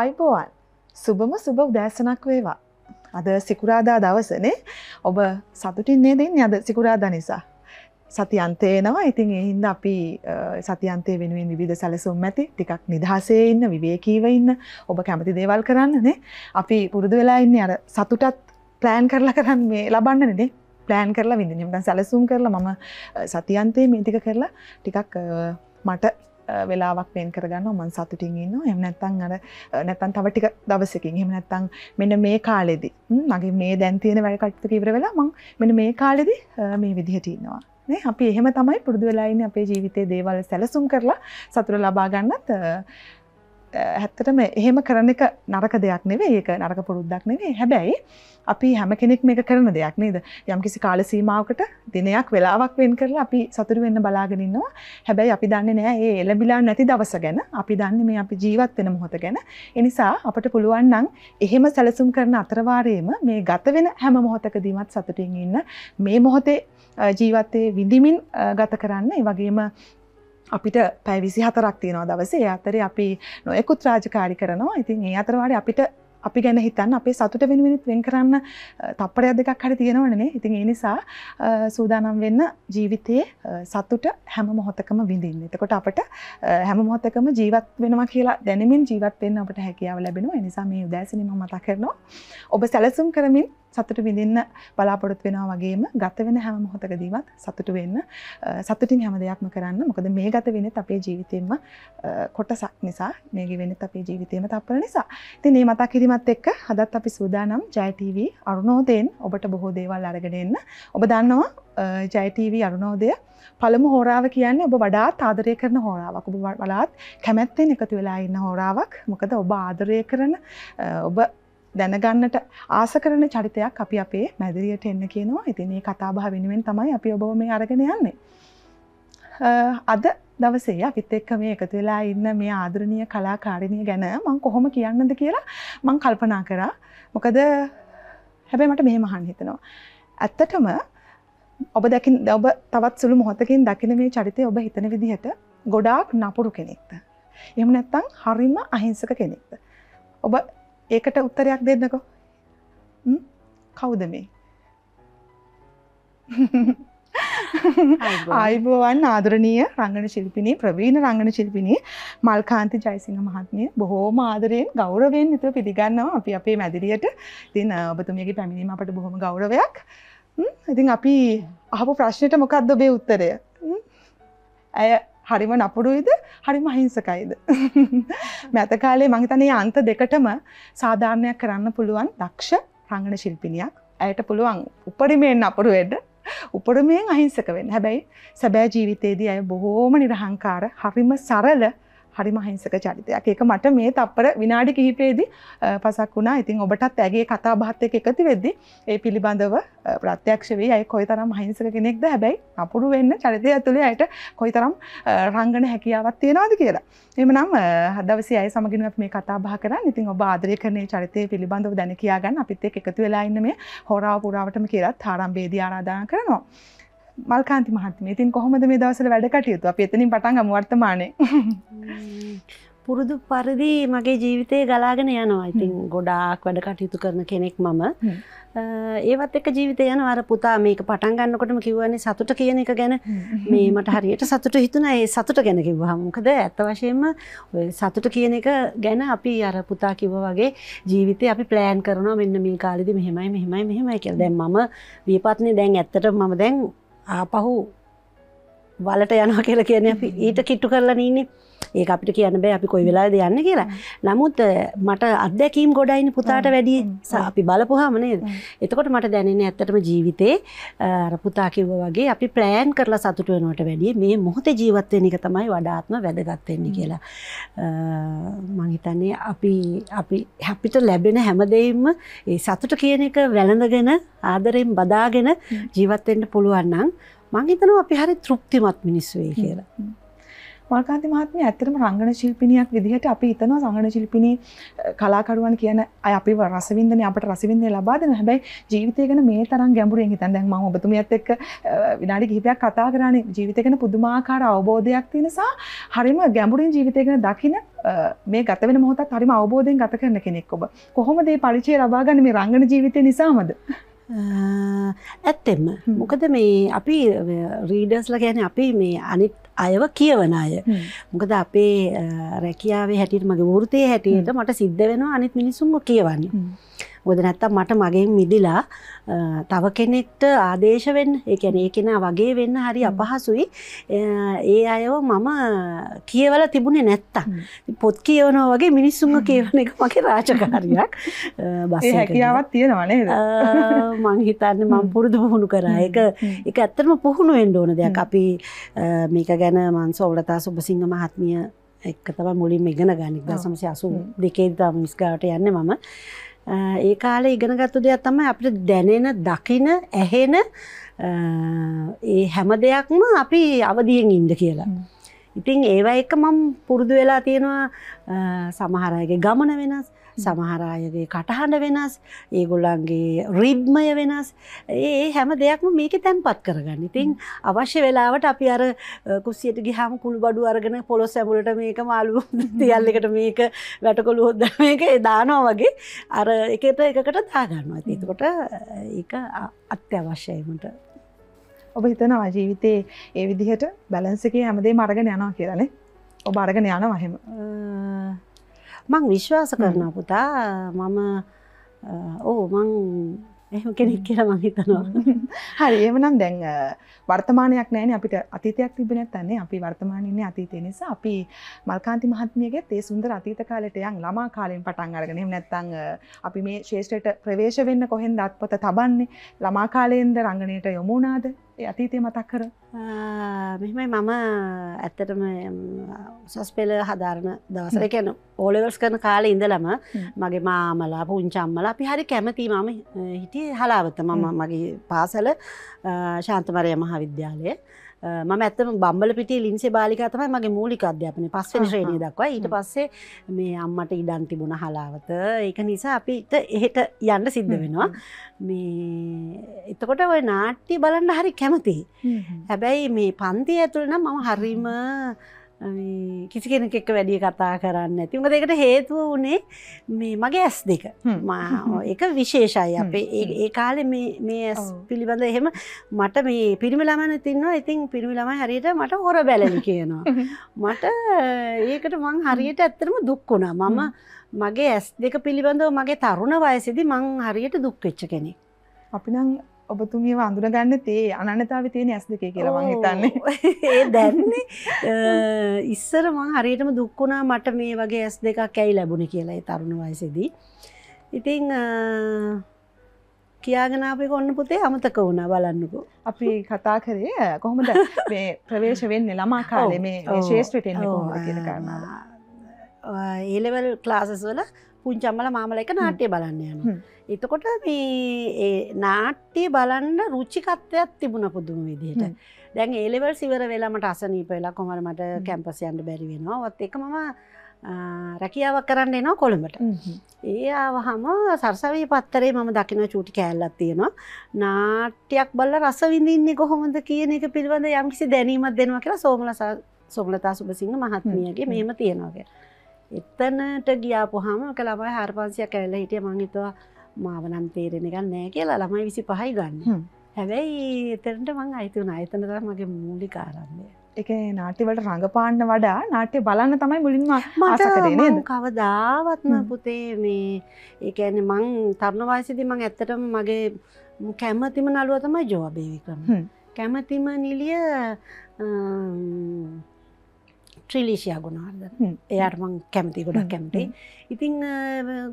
ආයිබෝවන් සුබම සුබ උදෑසනක් වේවා. අද සිකුරාදා දවසනේ ඔබ සතුටින් නේදන් අද සිකුරාදා නිසා. සතියන්තයනවා ඉතින් එහින්ද අපි සතියන්තය වෙනුවෙන් විධ සැලසුම් ඇති ටිකක් නිදහසේ ඉන්න විවේකීව ඉන්න ඔබ කැමති දේවල් කරන්නනේ අපි පුරුදු වෙලා ඉන්න අර සතුටත් ප්ලෑන් කරලා කරන්න මේ ලබන්නනේ ප්ලෑන් කරලා විඳ නිමට සැලසුම් කරලා මම සතියන්තයේ මේතික කරලා ටිකක් මට වෙලාවක් වෙන් කරගන්න මන් සතුටින් ඉන්න එම නැත්තන් අර නැතන් තව ටික දවසකින් හෙම නැත්තං මෙන්න මේ කාලෙදි මගේ මේ දැන්තියන වැඩකට්ත කිවර වෙලා මං මෙන මේ කාලෙදි මේ විදිහටඉන්නවා අපි එහෙම තමයි පුරදු වෙලායින්න අපේ ජීවිතය දේවල් සැලසුම් කරලා සතුර ලබාගන්නත් හැත්තටම එහෙම කරන එක නරක දෙයක් නෙවේ ඒක නරක පුරුද්දක් නෙවේ හැබැයි අපි හැම කෙනෙක් මේ කරන දෙයක් නේද යම් කිසි කාල සීමාවකට දිනයක් වෙලාවක් වෙන් කරලා අපි සතුරු වෙන්න බලාගෙනන්නවා හැබැයි අපි දන්න නෑ ඒ එලබිලා නැති දවස ගැන අපි දන්න මේ අපි ජීවත් වෙන මොහොත ගැන එනිසා අපට පුළුවන් නම් එහෙම සැලසුම් කරන අතරවාරයේම මේ ගත වෙන හැම මොහොතක දීමත් සතුටින් ඉන්න මේ මොහොතේ ජීවත්තේ විඳමින් ගත කරන්න වගේම අපිට පැවිසි හතරක් තියෙනවා දවසේ අතරේ අපි නොයෙකුත් රාජකාරි කරනවා ඉතින් ඒ අතරවාඩ අපිට අපි ගැන හිතන්න අපේ සතුට වෙනුවෙනුත් වෙන් කරන්න තප්පරයක් දෙකක් හරි තියෙනවනේ ඉතින් ඒ නිසා සූදානම් වෙන්න ජීවිතයේ සතුට හැම මොහොතකම විඳින්න. එතකොට අපට හැම මොහොතකම ජීවත් වෙනවා කියලා දැනෙමින් ජීවත් වෙන්න අපට හැකියාව ලැබෙනවා. ඒ නිසා මේ උදෑසනින්ම මතක් කරනවා. ඔබ සැලසුම් කරමින් සතුට විඳින්න බලාපොරොත් වෙනවා වගේම ගත වෙන හැම මොහොතකදීවත් සතුට වෙන්න සතුටින් හැම දෙයක්ම කරන්න මොකද මේ ගත වෙනත් අපේ ජීවිතයෙන්ම කොටසක් නිසා මේක වෙනත් අපේ ජීවිතයම තප්පර නිසා ඉතින් මේ මතක් කිරීමත් එක්ක අදත් අපි සූදානම් ජය ටීවී අරුණෝදයෙන් ඔබට බොහෝ දේවල් අරගෙන එන්න ඔබ දන්නවා ජය ටීවී අරුණෝදය පළමු හෝරාව කියන්නේ ඔබ වඩාත් ආදරය කරන හෝරාවක් ඔබ වඩාත් කැමැත්තෙන් එකතු වෙලා ඉන්න හෝරාවක් මොකද ඔබ ආදරය කරන ඔබ දැනගන්නට ආස කරන චරිතයක් අපි අපේ මැදිරියට එන්න කියනවා ඉතින් ඒ කතාබහ වෙනුවෙන් තමයි අපි ඔබව මේ අරගෙන යන්නේ. අද දවසේ අපිත් එක්ක මේ එකතු වෙලා ඉන්න මේ ආදරණීය කලාකාරිනිය ගැන මං කොහොම කියන්නද කියලා මං කල්පනා කරා. මොකද හැබැයි මට මෙහෙම අහන්න හිතෙනවා. ඇත්තටම ඔබ දකින් ඔබ තවත් සුළු මොහොතකින් දකින මේ චරිතය ඔබ හිතන විදිහට ගොඩාක් නපුරු කෙනෙක්ද. එහෙම නැත්නම් හරිම අහිංසක කෙනෙක්ද. ඔබ ඒකට උත්තරයක් දෙන්නකෝ කවුද මේ අයිබෝවන් ආදරණීය රංගන ශිල්පිනී ප්‍රවීණ රංගන ශිල්පිනී මල්කාන්ති ජයසිංහ මහත්මිය බොහෝම ආදරයෙන් ගෞරවයෙන් නිතර පිළිගන්නවා අපි අපේ මැදිරියට ඉතින් ඔබතුමියගේ පැමිණීම අපට බොහොම ගෞරවයක් ඉතින් අපි අහපු ප්‍රශ්නයට මොකක්ද ඔබේ උත්තරය ඇය හරිම නපුරුයිද හරිම අහිංසකයිද. මැතකාලේ මහිතනයේ අන්ත දෙකටම සාධාරණයක් කරන්න පුළුවන් දක්ෂ රංගන ශිල්පිනියක් ඇයට පුළුවන් උපරිමයෙන් අපරුවඩ උපරමයෙන් අහිංසක වෙන් හැබැයි සැබෑ ජීවිතයේදී ඇය බොහෝම නිරහංකාර හරිම සරල හරි මහිංසක චරිතයක් එක මට මේ තප්පර විනාඩි කිහිපේදී පසක් වුණා ඉතින් ඔබටත් ඇගේ කතා භාත්තයක එකති වෙද්දි ඒ පිළිබඳව ප්‍රත්‍යක්ෂ වේ අය කොයි තරම් මහිංසක කෙනෙක්ද හැබැයි අපුරු වෙන්න චරිතය ඇතුළේ අයට කොයි තරම් රංගන හැකියාවත් තියෙනවාද කියලා එමනම් හදවසි අය සමගින් මේ කතා බහ කරන්න ඉතින් ඔබ ආදරය කරනේ චරිතය පිළිබඳව දැන කියාගන්න අපිත් එක් එකතු වෙලා ඉන්න මේ හොරාව පුරාවටම කියලත් තාරම්භේදී ආරාධනා කරනවා මල්කාන්ති මහත්මේ ඉතින් කොහොමද මේ දවසල වැඩ කටයුතු අප එතනින් පටන් අමුවර්තමානය පුරුදු පරිදි මගේ ජීවිතය ගලාගෙන යනවා ඉතින් ගොඩාක් වැඩ කටයුතු කරන කෙනෙක් මම ඒවත් එක ජීවිතය යන අර පුතා මේක පටන් ගන්නකොටම කිව්වන්නේ සතුට කියන එක ගැන මේ මට හරියට සතුට හිතුණා ඒ සතුට ගැන කිව්වා මොකද ඇත්ත වශයෙන්ම සතුට කියන එක ගැන අපි අර පුතා කිව්ව වගේ ජීවිතය අපි ප්ලෑන් කරනවා මෙන්න මේ කාලෙදි මෙහෙමයි මෙහෙමයි මෙහෙමයි කියලා දැන් මම විපත්නේ දැන් ඇත්තට මම දැන් ආපහු වලට යනවා කියලා කියන්නේ අපි ඊට කිට්ටු කරලා ඉන්නේ ඒ අපිට කියන්න බෑ අපි කොයි වෙලාද යන්න කියලා නමුත් මට අත්දැකීම් ගොඩයින පුතාට වැඩි අපි බලපුහමනේද එතකොට මට දැනෙන ඇත්තටම ජීවිතේ පුතා කිව්ව වගේ අපි ප්ලෑන් කරලා සතුට වෙනවට වැඩිය මේ මොහොත ජීවත්වෙන එක තමයි වඩාත්ම වැදගත්වෙන්නේ කියලා මහිතන්නේ අපි අපි හැපිට ලැබෙන හැමදෙයිම ඒ සතුට කියන එක වැළඳගෙන ආදරයෙන් බදාගෙන ජීවත්වෙන්ට පුළුවන්නම් මං හිතනවා අපි හරි තෘප්තිමත් මිනිස්සුවේ කියලා. මල්කාන්ති මහත්මිය ඇත්තටම රංගන ශිල්පිනියක් විදිහට අපි හිතනවා රංගන ශිල්පිනී කලාකරුවන් කියන අය අපි රසවින්දනය අපට රසවින්දනය ලබා දෙනවා. හැබැයි ජීවිතය ගැන මේ තරම් ගැඹුරින් හිතන දැන් මම ඔබතුමියත් එක්ක විනාඩි කිහිපයක් කතා කරානේ ජීවිතය ගැන පුදුමාකාර අවබෝධයක් තියෙන නිසා හරිම ගැඹුරින් ජීවිතය ගැන දකින මේ ගත වෙන මොහොතත් හරිම අවබෝධයෙන් ගත කරන කෙනෙක් ඔබ. කොහොමද මේ පරිචය ලබා ගන්න මේ රංගන ජීවිතය නිසාමද? ඇත්තෙම මොකද මේ අපි රීඩර්ස්ල ගැන අපි මේ අනිත් අයව කියවන අය මොකද අපේ රැකියාවේ හැටියට මගේ වෘතය හැටියට මට සිද්ධ වෙනවා අනිත් මිනිසුන්ම කියවන්න මොකද නැත්තම් මට මගෙන් මිදිලා තව කෙනෙක්ට ආදේශ වෙන්න ඒ කියන්නේ ඒ කෙනා වගේ වෙන්න හරි අපහසුයි ඒ අයව මම කියවල තිබුණේ නැත්තම් පොත් කියවනවා වගේ මිනිස්සුන්ව කියවන එක මගේ රාජකාරියක් බස් හැකියාවක් තියෙනවා නේද මං හිතන්නේ මම පුරුදු පුහුණු කරා ඒක ඒක ඇත්තටම පුහුණු වෙන්න ඕන දෙයක් අපි මේක ගැන මං සෝලතා සුබසිංහ මහත්මිය එක්ක තමයි මුලින්ම ඉගෙන ගන්න 1982 දෙකේ ඉඳන් මිස්ගාවට යන්නේ මම ඒ කාලේ ඉගෙනගත්තු දෙයක් තමයි අපිට දැනෙන, දකින, ඇහෙන ඒ හැම දෙයක්ම අපි අවදියෙන් ඉන්න කියලා. ඉතින් ඒව එක මම පුරුදු වෙලා තියෙනවා සමහර අයගේ ගමන වෙනස්. සමහරායගේ කටහඬ වෙනස් ඒගොල්ලන්ගේ රිද්මය වෙනස් ඒ හැම දෙයක්ම මේක තැන්පත් කරගන්න ඉතින් අවශ්‍ය වෙලාවට අපි අර කුසියට ගිහාම කුළු බඩු අරගෙන පොලොස් ඇමුලට මේක මාළු තියල්ලකට මේක වැටකොළු හොද්ද මේක දානවා වගේ අර එකට එකකට දාගන්නවා ඒතකොට ඒක අත්‍යවශ්‍යයමට ඔබ හිතනවා ජීවිතයේ ඒ විදිහට බැලන්සකේ හැමදේ මරගෙන යනවා කියලනේ ඔබ අරගෙන යනවා හෙම මං විශ්වාස කරන පුතා මම ඕ මං එහෙම කෙනෙක් කියලා මං හිතනවා. හරි එහෙමනම් දැන් වර්තමානයක් නැහැනේ අපිට අතීතයක් තිබුණේ නැත්නම් අපි වර්තමානයේ ඉන්නේ අතීතේ නිසා අපි මල්කාන්ති මහත්මියගෙත් ඒ සුන්දර අතීත කාලයට යන් ළමා කාලයෙන් පටන් අරගෙන එහෙම නැත්නම් අපි මේ ශේෂ්ඨයට ප්‍රවේශ වෙන්න කොහෙන්ද අත්පොත තබන්නේ ළමා කාලයෙන්ද රංගනයට යොමු වුණාද අතීතය මතක් කර මෙමයි මම ඇත්තටම උසස් පෙළ හදාරණ දවසර කැන ඕලෙවල්ස් කරන කාල ඉඳලම මගේ මාමලා පුංචම්මල අපි හරි කැමති මම හිටිය හලාවත මම මගේ පාසල ශාන්තමරය මහා විද්‍යාලය මම ඇත්තම බම්බල පිටි ලින්සේ බාලිකා තමයි මගේ මූලික අධ්‍යාපනය පස්වෙනි ශ්‍රේණිය දක්වා ඊට පස්සේ මේ අම්මට ඉඩම් තිබුණ හලාවත ඒක නිසා අපිට එහෙට යන්න සිද්ධ වෙනවා මේ එතකොට ওই නාට්‍ය බලන්න හරි කැමතියි හැබැයි මේ පන්ති ඇතුළ නම් මම හරිම කිසි කෙනෙක් එක්ක වැඩිය කතා කරන්න ඇති මොකද ඒකට හේතුව වුණේ මේ මගේ ඇස් දෙක ඒක විශේෂයි අපේ ඒ කාලේ මේ මේ ඇස් පිළිබඳ එහෙම මට මේ පිරිමි ළමන තින්නවා ඉතින් පිරිමි ළමයි හරියට මට හොර බැලන කියනවා මට ඒකට මං හරියට ඇත්තටම දුක් වුණා මම මගේ ඇස් දෙක පිළිබඳව මගේ තරුණ වයසිදි මං හරියට දුක් වෙච්ච කෙනෙක් අපි නම් ඔබතුමිය අඳුන ගන්න තේ අනතාව තියෙන ඇස් දෙකේ කියලවන් හිතන්නේ ඒ දැන්නේ ඉස්සර මං හරියටම දුක්කුණා මට මේ වගේ ඇස් දෙකක් ඇයි ලැබුණ කියලයි තරුණ වයසෙදී ඉතිං කියාගෙනාපේ ඔන්න පුතේ අමතක වුණ බලන්නකු අපි කතා කරේ කොහොමද මේ ප්‍රවේශ වෙන්නේ ළමා කාලේ මේ ශේෂ්ටටෙන්න්න කොහොමද කියන කරන්න ඒලෙවල් ක්ලාසස් වල පුංචම්මල මාමල එක නාට්‍ය බලන්න යනවා. එතකොට මේ නාට්‍ය බලන්න රුචිකත්වයක් තිබුණ පුදුම විදිහට. දැන් ඒලෙවල් සිවර වෙලාමට අසනීප වෙලා කොහමද මට කැම්පස් යන්න බැරි වෙනවා. ඔත් එක මම රැකියාවක් කරන්න එනවා කොළඹට. ඒ ආවහම සරසවිය පත්තරේ මම දකින චූටි කෑල්ලක් තියෙනවා. නාට්‍යයක් බලලා රස විඳින්නේ කොහොමද කියන එක පිළිබඳ යම්කිසි දැනීමක් දෙනවා කියලා සෝමලතා සුභසිංහ මහත්මියගේ මෙහෙම තියෙනවා කියලා. එතනට ගියාපුහම එක ළමයි හාරපන්සියක් ඇල්ල හිටිය මංහිතවා මාවනම් තේරෙන ගන්න නෑ කියලා ළමයි විසි පහයි ගන්න හැබැයි එතරට මං අයිතුන අයතනද මගේ මූලි කාරන්නේ එක නාටිවලට රඟපාන්න වඩා නාට්‍ය බලන්න තමයි මුලින්ම මට කවදාවත්ම පුතේ මේ ඒඇන මං තරුණවාසිදි මං ඇත්තටම මගේ කැමතිම නළුවතම ජෝබේවිකම කැමතිම නිලිය ශ්‍රීලිෂයා ගුණාර්ධන එයාට මං කැමති ගොඩක් කැමති ඉතිං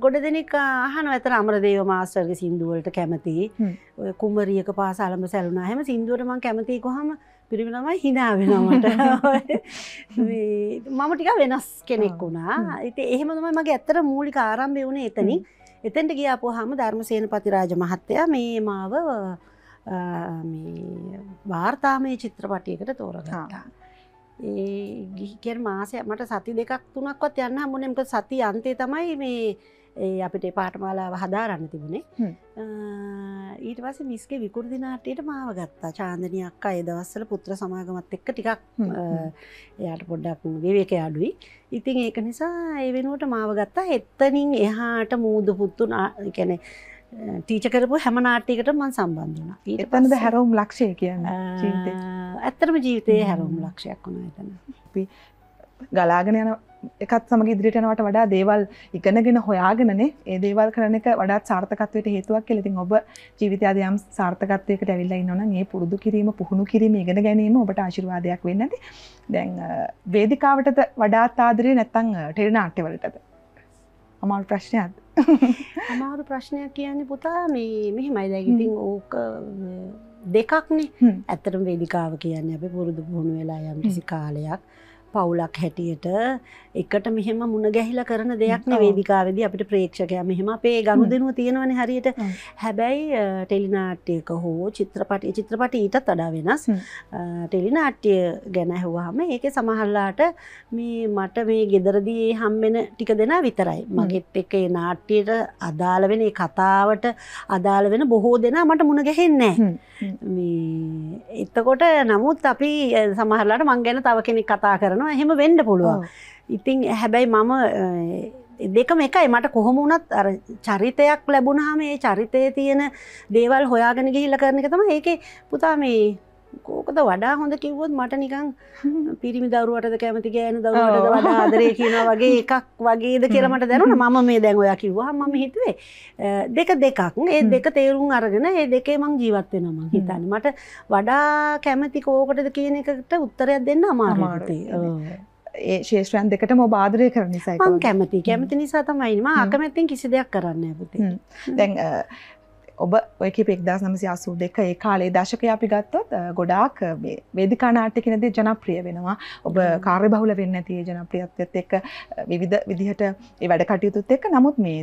ගොඩ දෙනෙක් අහන ඇතර අමරදේව මාස්ටර්ග සින්දුවලට කැමති කුමරියක පාසාලම සැලුනා හැම සින්දුවට මං කැමතියි කොහම පිරිමිලමයි හිනාවෙනමට මම ටික වෙනස් කෙනෙක් වුණා ඉති එහෙමතම මගේ ඇත්තර මූලික ආරම්භය වුණේ එතනින් එතැන්ට ගියාපු හම ධර්මසයන පතිරාජ මහත්තය මේ මාව වාර්තාමය චිත්‍රපටයකට තෝරගත්තා. ඒ ගිහිකෙන් මාසය මට සති දෙකක් තුනක්වත් යන්න හමුණේ මොකද සති අන්තේ තමයි මේ ඒ අපිට පාටමාලාව හදාරන්න තිබුණේ ඊට පස්සේ මිස්ගේ විකෘති නාට්‍යයට මාව ගත්තා චාන්දනිය අක්කා ඒ දවස්වල පුත්‍ර සමාගමත් එක්ක ටිකක් එයාට පොඩ්ඩක් විවේක අඩුයි ඉතින් ඒක නිසා ඒ වෙනුවට මාව ගත්තා එතනින් එහාට මූදු පුතුන් කියන්නේ ටීච කරපු හැම නාට්‍යකට මන් සම්බන්ධන ඊට තනද හැරවුම් ලක්ෂය කියන්න ඇත්තරම ජීවිතයේ හැරුම් ලක්ෂයක් වුණ එතන ගලාගෙන යන එකත් සමග ඉදිරිටනවට වඩා දේවල් ඉගෙනගෙන හොයාගෙනනේ ඒ දේවල් කරන එක වඩාත් සාර්ථකත්වයට හේතුවක් කියලා. ඉතින් ඔබ ජීවිතය අද යම් සාර්ථකත්වයකට ඇවිල්ලා ඉන්නවා නම් ඒ පුරුදු කිරීම පුහුණු කිරීම ඉගෙන ගැනීම ඔබට ආශිර්වාදයක් වෙන්නේ නැති. දැන් වේදිකාවටද වඩාත් ආදරේ නැත්නම් ටෙලි නාට්‍යවලටද? අමාරු ප්‍රශ්නයත් අමාරු ප්‍රශ්නයක් කියන්න පුතා මේ මෙහෙමයි දැගිතින් ඕක දෙකක්නේ ඇත්තරම් වේදිකාව කියන්න අප පුරුදු පුහුණු වෙලා යම් කිසි කාලයක් පවුලක් හැටියට එකට මෙහෙම මුණ ගැහිලා කරන දෙයක් වේදිකාවේදී අපිට ප්‍රේක්ෂකයා මෙහෙම අපේ ගණු දෙනුව තියෙනවන හරියට හැබැයි ටෙලිනාට්‍යයක හෝ චිත්‍රපට චිත්‍රපට ඊටත් අඩා වෙනස් ටෙලිනාට්‍යය ගැන හවාම ඒක සමහල්ලාට මේ මට මේ ගෙදරදී හම්බෙන ටික දෙෙන විතරයි මගෙත් එක නාට්‍යයට අදාළ වෙන කතාවට අදාළ වෙන බොහෝ දෙනා මට මුණ ගැහෙන්නේ එතකොට නමුත් අපි සමහරලාට මං ගැන තව කෙනෙක් කතා කරන කරනවා එහෙම වෙන්න පුළුවන්. ඉතින් හැබැයි මම දෙකම එකයි මට කොහොම වුණත් අර චරිතයක් ලැබුණාම ඒ චරිතයේ තියෙන දේවල් හොයාගෙන ගිහිල්ලා කරන එක තමයි ඒකේ පුතා මේ කෝකද වඩා හොඳ කිව්වොත් මට නිකං පිරිමි දරුවටද කැමති ගෑන දරුවට වඩා ආදරය කියනවා වගේ එකක් වගේද කියලා මට දැනුණ මම මේ දැන් ඔයා කිව්වා මම හිතුවේ දෙක දෙකක් ඒ දෙක තේරුම් අරගෙන ඒ දෙකේ මං ජීවත් වෙනවා මං හිතන්නේ මට වඩා කැමති කෝකටද කියන එකට උත්තරයක් දෙන්න අමාරුයි ඒ ශේෂ්‍රයන් දෙකට ම බාදරය කරන නිසයි කැමති කැමති නිසා තමයිනිම අකමැත්තින් කිසි දෙයක් කරන්න ඇපති දැන් ඔබ ඔය කිප එක්දස් නමසි අසූ දෙක ඒ කාලේ දශකය අපි ගත්තොත් ගොඩාක් වේදිකා නාට්‍යකනද ජනප්‍රිය වෙනවා ඔබ කාර්ය බහුල වෙන්න තිය ජනප්‍රියත්ත් එක්ක විවිධ විදිහට ඒ වැඩ කටයුතුත් එක්ක නමුත් මේ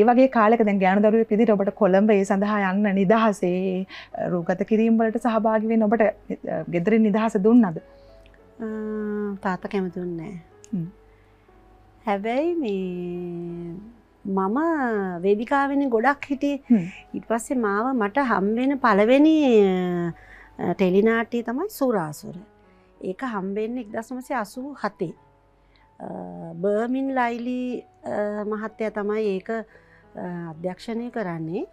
ඒ වගේ කාලෙක දැන් ගෑනු දරුවෙ පිදිට ඔබට කොළඹ ඒ සඳහා යන්න නිදහසේ රූගත කිරීම් වලට සහභාගි වෙන්න ඔබට ගෙදරින් නිදහස දුන්නද තාත්තා කැමති දුන්නේ හැබැයි මේ මම වේදිකාවෙන ගොඩක් හිටිය ඉට පස්සේ මාව මට හම්බෙන පළවෙනි ටෙලිනාටේ තමයි සුරාසුර ඒක හම්බෙන්න්න එක්දසමසේ අසූ හතේ බර්මින් ලයිලි මහත්තය තමයි ඒක අධ්‍යක්ෂණය කරන්නේ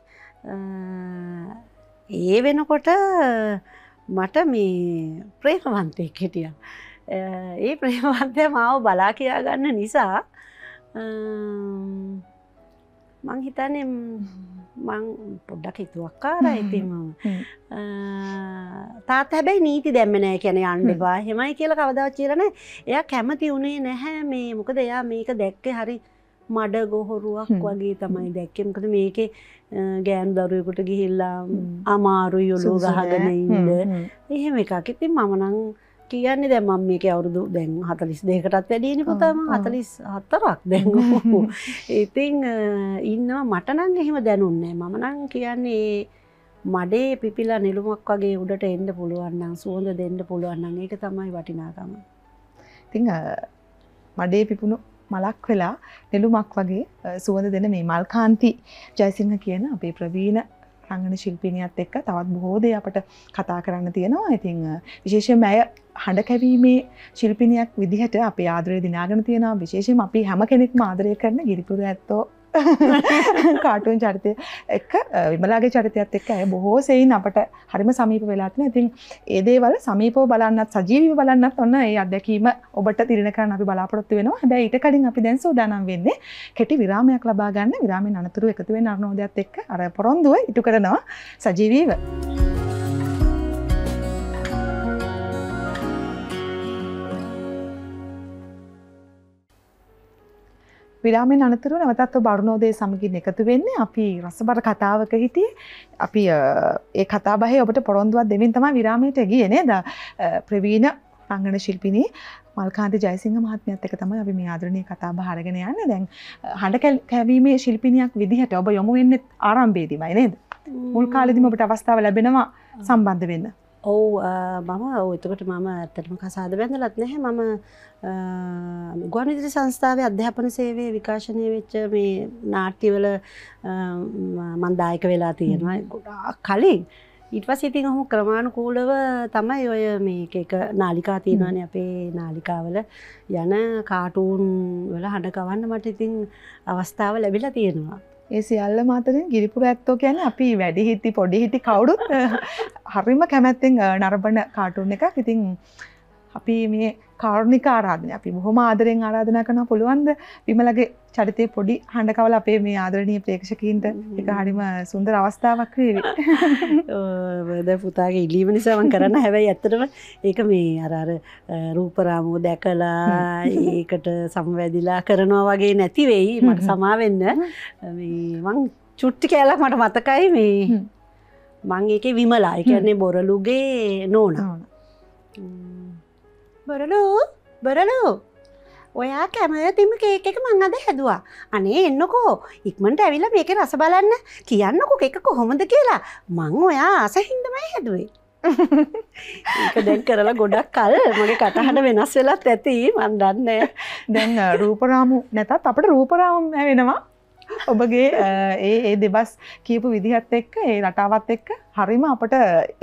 ඒ වෙනකොට මට මේ ප්‍රේමවන්තයක් හිටිය ඒ ප්‍රේමවන්තය මාව බලා කියා ගන්න නිසා මං හිතන්නේ මං පොඩ්ඩක් හිතුවක්කාර ඉතිම තාත් හැබැයි නීති දැම්මනෑ කැන අන්න බා හෙමයි කියල කවදාච්චිරන එය කැමති වුණේ නැහැ මේ මොකද එයා මේක දැක්කේ හරි මඩ ගොහොරුවක් වගේ තමයි දැක්කමකද මේකේ ගෑන් දරුවකුට ගිහිල්ලා අමාරු යොලු ගහගෙන ඉන්න එහෙම එකක් ඉතින් මමනං කියන්නේ දැ මම මේක අවුරුදු දැන් හතලිස් දෙකටත් වැඩියනි පුතම හතලිස් හත්තරක් දැඟ ඉතිං ඉන්නවා මටනං එහෙම දැනුන්නේ මමනං කියන්නේ මඩේ පිපිලා නිලුමක් වගේ උඩට එන්න පුළුවන්නම් සුවඳ දෙන්න පුළුවන්න්න ඒක තමයි වටිනාකම ඉතිං මඩේ පිපුණු මලක් වෙලා නිලුමක් වගේ සුවඳ දෙන මේ මල්කාන්ති ජයසිංහ කියන අපේ ප්‍රවීණ රංගන ශිල්පිනියත් එක්ක තවත් බොහෝදය අපට කතා කරන්න තියෙනවා ඉතිං විශේෂය මැය හඬ කැවීමේ ශිල්පිනියක් විදිහට අප ආදරය දිනාගෙන තියෙනවා විශේෂම අපි හැම කෙනෙක් ආදරය කරන ගිරිපුර ඇත්තෝ කාටුන් චරිතය එක්ක විමලාගේ චරිතයත් එක්ක ඇය බොහෝ සෙයින් අපට හරිම සමීප වෙලාතින ඉතින් ඒදේවල් සමීපෝ බලන්නත් සජීවී බලන්නත් ඔන්න ඒ අදැකීම ඔබට තිරණකරන අපි බලාපොරොත්තු වෙනවා හැබැයි ඊට කලින් අපි දැන් සූදානම් වෙන්නේ කෙටි විරාමයක් ලබා ගන්න විරාමෙන් අනතුරු එකතු වෙන අරනෝදයත් එක්ක අර පොරොන්දුව ඉටු කරනවා සජීවීව. විරාමෙන් අනතුරුව නැවතත් බරුණෝදය සමගින් එකතු වෙන්න අපි රසබර කතාවක හිටියේ අපි ඒ කතාබහේ ඔබට පොරොන්දුවත් දෙමින් තමයි විරාමයට ගියේ නේද ප්‍රවීණ රංගන ශිල්පිනී මල්කාන්ති ජයසිංහ මහත්මියත් එක්ක තමයි අපි මේ ආදරණීය කතාබහ අරගෙන යන්නේ දැන් හඬ කැවීමේ ශිල්පිනියක් විදිහට ඔබ යොමු වෙන්නේ ආරම්භයේදීමයි නේද මුල් කාලෙදිම ඔබට අවස්ථාව ලැබෙනවා සම්බන්ධ වෙන්න ඔව් මම එතකට මම ඇත්තටම කසාද බැඳලත් නැහැ මම ගුවන් විදුලි සංස්ථාවේ අධ්‍යාපන සේවයේ විකාශනය වෙච්ච මේ නාට්‍යවල මම දායක වෙලා තියෙනවා ගොඩාක් කලින් ඊට පස්සේ ඉතින් ඔහොම ක්‍රමානුකූලව තමයි ඔය මේක එක නාලිකා තියෙනවානේ අපේ නාලිකාවල යන කාටූන් වල හඬ ගවන්න මට ඉතින් අවස්ථාව ලැබිලා තියෙනවා ඒ සියල්ල මාතරින් ගිරිපුර ඇත්තෝ කියන්නේ අපි වැඩි හිටි පොඩි හිටි කවුරුත් හරිම කැමැත්තෙන් නරඹන කාටුන් එකක්. ඉතින් අපි මේ කාරුණික ආරාධනය අපි බොහොම ආදරෙන් ආරාධනා කරන පුළුවන්ද විමලගේ චරිතය පොඩි හඬ කවල අපේ මේ ආදරණීය ප්‍රේක්ෂකීන්ට එක හරිම සුන්දර අවස්ථාවක් වේවි. ද පුතාගේ ඉලීම නිසා මම කරන්න හැබැයි ඇත්තටම ඒක මේ අර අර රූප රාමෝ දැකලා ඒකට සම්වැදිලා කරනවා වගේ නැති වෙයි මට සමා වෙන්න. මේ මං චුට්ටි කෑලක් මට මතකයි මේ මං ඒකේ විමලා. ඒ කියන්නේ බොරළුගේ නෝනා. බොරලූ බොරලූ ඔයා කැමතිම කේක එක මං අද හැදවා අනේ එන්නකෝ ඉක්මට ඇවිල මේක රස බලන්න කියන්නකු එක කොහොමද කියලා මං ඔයා ආසහින්දමයි හැදුවේ ඒකදැන් කරලා ගොඩක් කල් මගේ කටහන වෙනස් වෙලත් ඇති මන් දන්න දැන් රූපරාමු නැතත් අපට රූපරාම් වෙනවා ඔබගේ ඒ ඒ දෙබස් කියපු විදිහත් එක්ක ඒ රටාවත් එක්ක හරිම අපට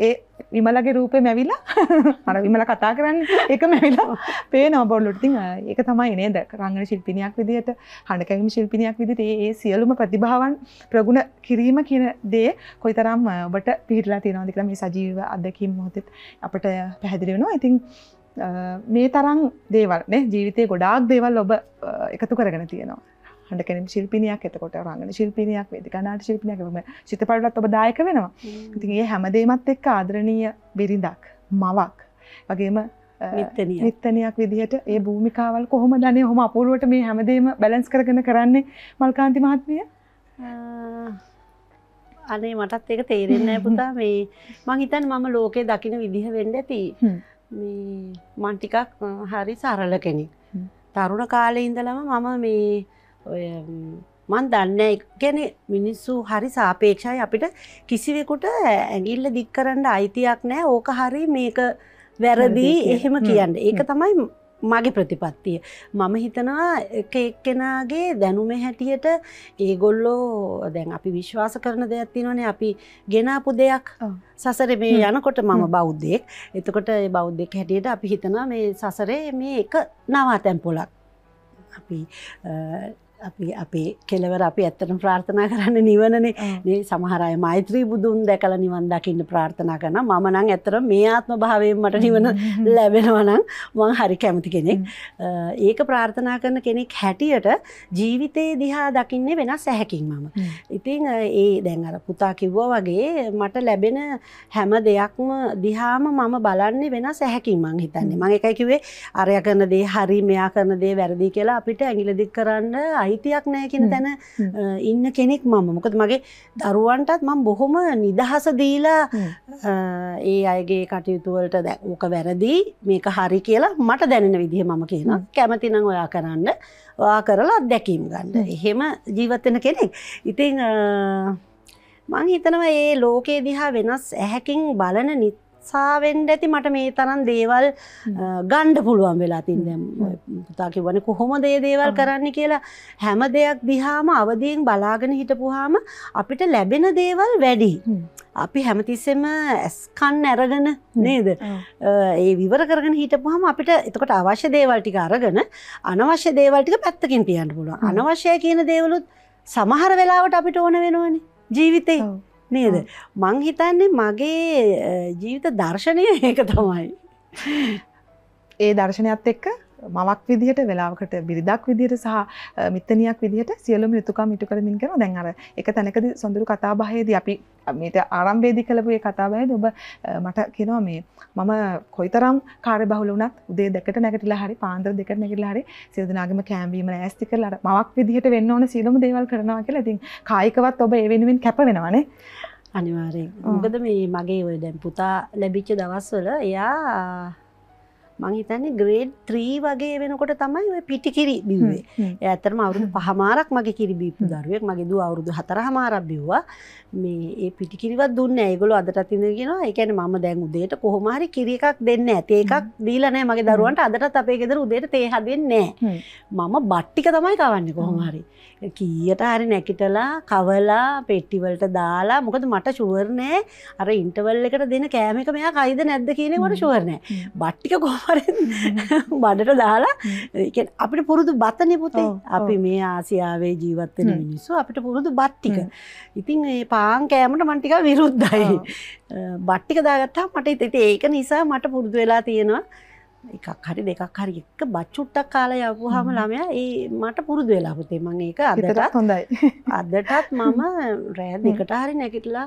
ඒ විමලගේ රූපය මැවිලා අර විමල කතා කරන්න එක මැවිලා පේ නොබොල්ලොටතින් ඒක තමයි නේද රංගන ශිල්පිනයක් විදිහට හඬකැගම ශිල්පිනයක් විදිට ඒ සියලුම ප්‍රතිභාවන් ප්‍රගුණ කිරීම කියන දේ කොයිතරම් ඔබට පිහිටලා තියෙනවාදිකල මේ සජීව අදකින් මොහොතෙත් අපට පැහැදිලිවෙනවා ඉතින් මේ තරම් දේවල් ජීවිතය ගොඩාක් දේවල් ඔබ එකතු කරගෙන තියෙනවා හඬ කැනම් ශිල්පිනියක් එතකොට රංගන ශිල්පිනියක් වේදිකා නාට්‍ය ශිල්පිනියක් වගේ චිත්‍රපටවලත් ඔබ දායක වෙනවා. ඉතින් මේ හැමදේමත් එක්ක ආදරණීය බිරිඳක්, මවක් වගේම නිත්තනයක් විදිහට ඒ භූමිකාවල් කොහොමද අනේ ඔහොම අපූර්වට මේ හැමදේම බැලන්ස් කරගෙන කරන්නේ මල්කාන්ති මහත්මිය? අනේ මටත් ඒක තේරෙන්නේ නැහැ පුතා මේ මං හිතන්නේ මම ලෝකේ දකින්න විදිහ වෙන්න ඇති. මේ මන් ටිකක් හරි සරල කෙනෙක්. තරුණ කාලේ ඉඳලම මම මේ ඔය මන් දන්න ගැන මිනිස්සු හරි සාපේක්ෂයි අපිට කිසිවෙකුට ඇගිල්ල දික් කරන්න අයිතියක් නෑ ඕක හරි මේක වැරදිී එහෙම කියන්න ඒක තමයි මගේ ප්‍රතිපත්තිය මම හිතනවා එක එක්කෙනගේ දැනුම හැටියට ඒගොල්ලෝ දැන් අපි විශ්වාස කරන දෙයක් තිනවනේ අපි ගෙනාපු දෙයක් සසර මේ යනකොට මම බෞද්ධයෙක් එතකොට බෞද්ධෙක් හැටියට අපි හිතනවා මේ සසරේ මේ එක නවා තැම්පොලක් අපි අපි අපේ කෙලවර අපි ඇත්තටම ප්‍රාර්ථනා කරන්න නිවනනේ මේ සමහර අය මෛත්‍රී බුදුන් දැකලා නිවන් දකින්න ප්‍රාර්ථනා කරනවා මම නම් ඇත්තටම මේ ආත්ම භාවයෙන් මට නිවන ලැබෙනවා නම් මම හරි කැමති කෙනෙක් ඒක ප්‍රාර්ථනා කරන කෙනෙක් හැටියට ජීවිතේ දිහා දකින්නේ වෙනස් ඇහැකින් මම ඉතින් ඒ දැන් අර පුතා කිව්වා වගේ මට ලැබෙන හැම දෙයක්ම දිහාම මම බලන්නේ වෙනස් ඇහැකින් මං හිතන්නේ මං එකයි කිව්වේ අරය කරන දේ හරි මෙයා කරන දේ වැරදි කියලා අපිට ඇඟිලි දික් කරන්න අයි අයිතියක් නෑ කියෙන තැන ඉන්න කෙනෙක් මම මොකද මගේ දරුවන්ටත් මං බොහොම නිදහස දීලා ඒ අයගේ කටයුතුවලට දැ ඕක වැරදි මේක හරි කියලා මට දැනෙන විදිහ මම කියන කැමතිනං ඔයා කරන්න වා කරලා අත්දැකීම් ගන්න එහෙම ජීවත්වෙන කෙනෙක් ඉතිං මං හිතනවා ඒ ලෝකයේ දිහා වෙනස් ඇහැකින් බලන නිත් ආරක්ෂාවෙන්ඩ ඇති මට මේ තරන් දේවල් ගණ්ඩ පුළුවන් වෙලා තින්දම් පුතාකිවන කොහොම දේ දේවල් කරන්න කියලා හැම දෙයක් දිහාම අවදීන් බලාගෙන හිටපුහාම අපිට ලැබෙන දේවල් වැඩි. අපි හැමතිස්සෙම ඇස්කන් ඇරගෙන නේද ඒ විවර කරගෙන හිටපුහම අපිට එතකොට අවශ්‍ය දේවල්ටික අරගෙන අනවශ්‍ය දේවල්ටික පැත්තකින් පියන්න පුළුව අනවශ්‍යය කියන දේවලුත් සමහර වෙලාවට අපිට ඕන වෙනවනේ ජීවිතේ නේද මං හිතන්නේ මගේ ජීවිත දර්ශනය ඒක තමයි ඒ දර්ශනයත් එක්ක මවක් විදිහට වෙලාවකට බිරිදක් විදිහට සහ මිත්තනියක් විදිහට සියලුම යුතුකම් ඉටු කරමින් කරනවා. දැන් අර එක තැනකදී සොඳුරු කතාබහේදී අපි මේට ආරම්භයේදී කළපු ඒ කතාබහේදී ඔබ මට කියනවා මේ මම කොයිතරම් කාර්යබහුල වුණත් උදේ දෙකට නැගිටලා හරි පාන්දර දෙකට නැගිටලා හරි සියලු දෙනාගේම කැම්බීම නැස්ති කරලා අර මවක් විදිහට වෙන්න ඕන සියලුම දේවල් කරනවා කියලා. ඉතින් කායිකවත් ඔබ ඒ වෙනුවෙන් කැප වෙනවානේ. අනිවාර්යෙන්. මොකද මේ මගේ ඔය දැන් පුතා ලැබිච්ච දවස්වල එයා මංහිතන්නේ ග්‍රේඩ් ත්‍රී වගේ වෙනකොට තමයි පිටි කිරි බිවේ ඇතරම අවුරුදු පහමාරක් මගේ කිරිබීපු දරුවෙක් මගේ දු අවුරුදු හතර හමාරක් බිව්වා මේ ඒ පිටිකිරිවත් දුන්න ඒගොලු අදට තිඳගෙනවා එකන ම දැන් උදේට කොහොමහරි කිරි එකක් දෙන්න ඇතේ එකක් දීලනෑ මගේ දරුවන්ට අදටත් අපේ ගෙදර උදේට තේහදෙන් නෑ මම බට්ටික තමයි කවන්න කොහොමහරි කියට හරි නැකිටලා කවලා පෙට්ටිවලට දාලා මොකද මට ශුවරණෑ අර ඉන්ටවල් එකට දෙන කෑමක මෙයා කයිද නැද්ද කියනෙ මට ශුවරණෑ බට්ටික කොහ අනිවාර බඩට දාලා අපිට පුරුදු බතන පුතේ අපි මේ ආසියාවේ ජීවත්වෙන මිනිස්සු අපිට පුරුදු බත්තික ඉතින් ඒ පාන් කෑමට මන්ටික විරුද්ධයි බට්ටික දාගත්තා මට ඉතට ඒක නිසා මට පුරුදු වෙලා තියෙනවා එකක් හරි දෙකක් හරි එක බච්චුට්ටක් කාලය යපුහම ළමයා ඒ මට පුරුදු වෙලා පුතේ මං ඒක අදටත් හොඳයි අදටත් මම රෑ දෙකට හරි නැගිටලා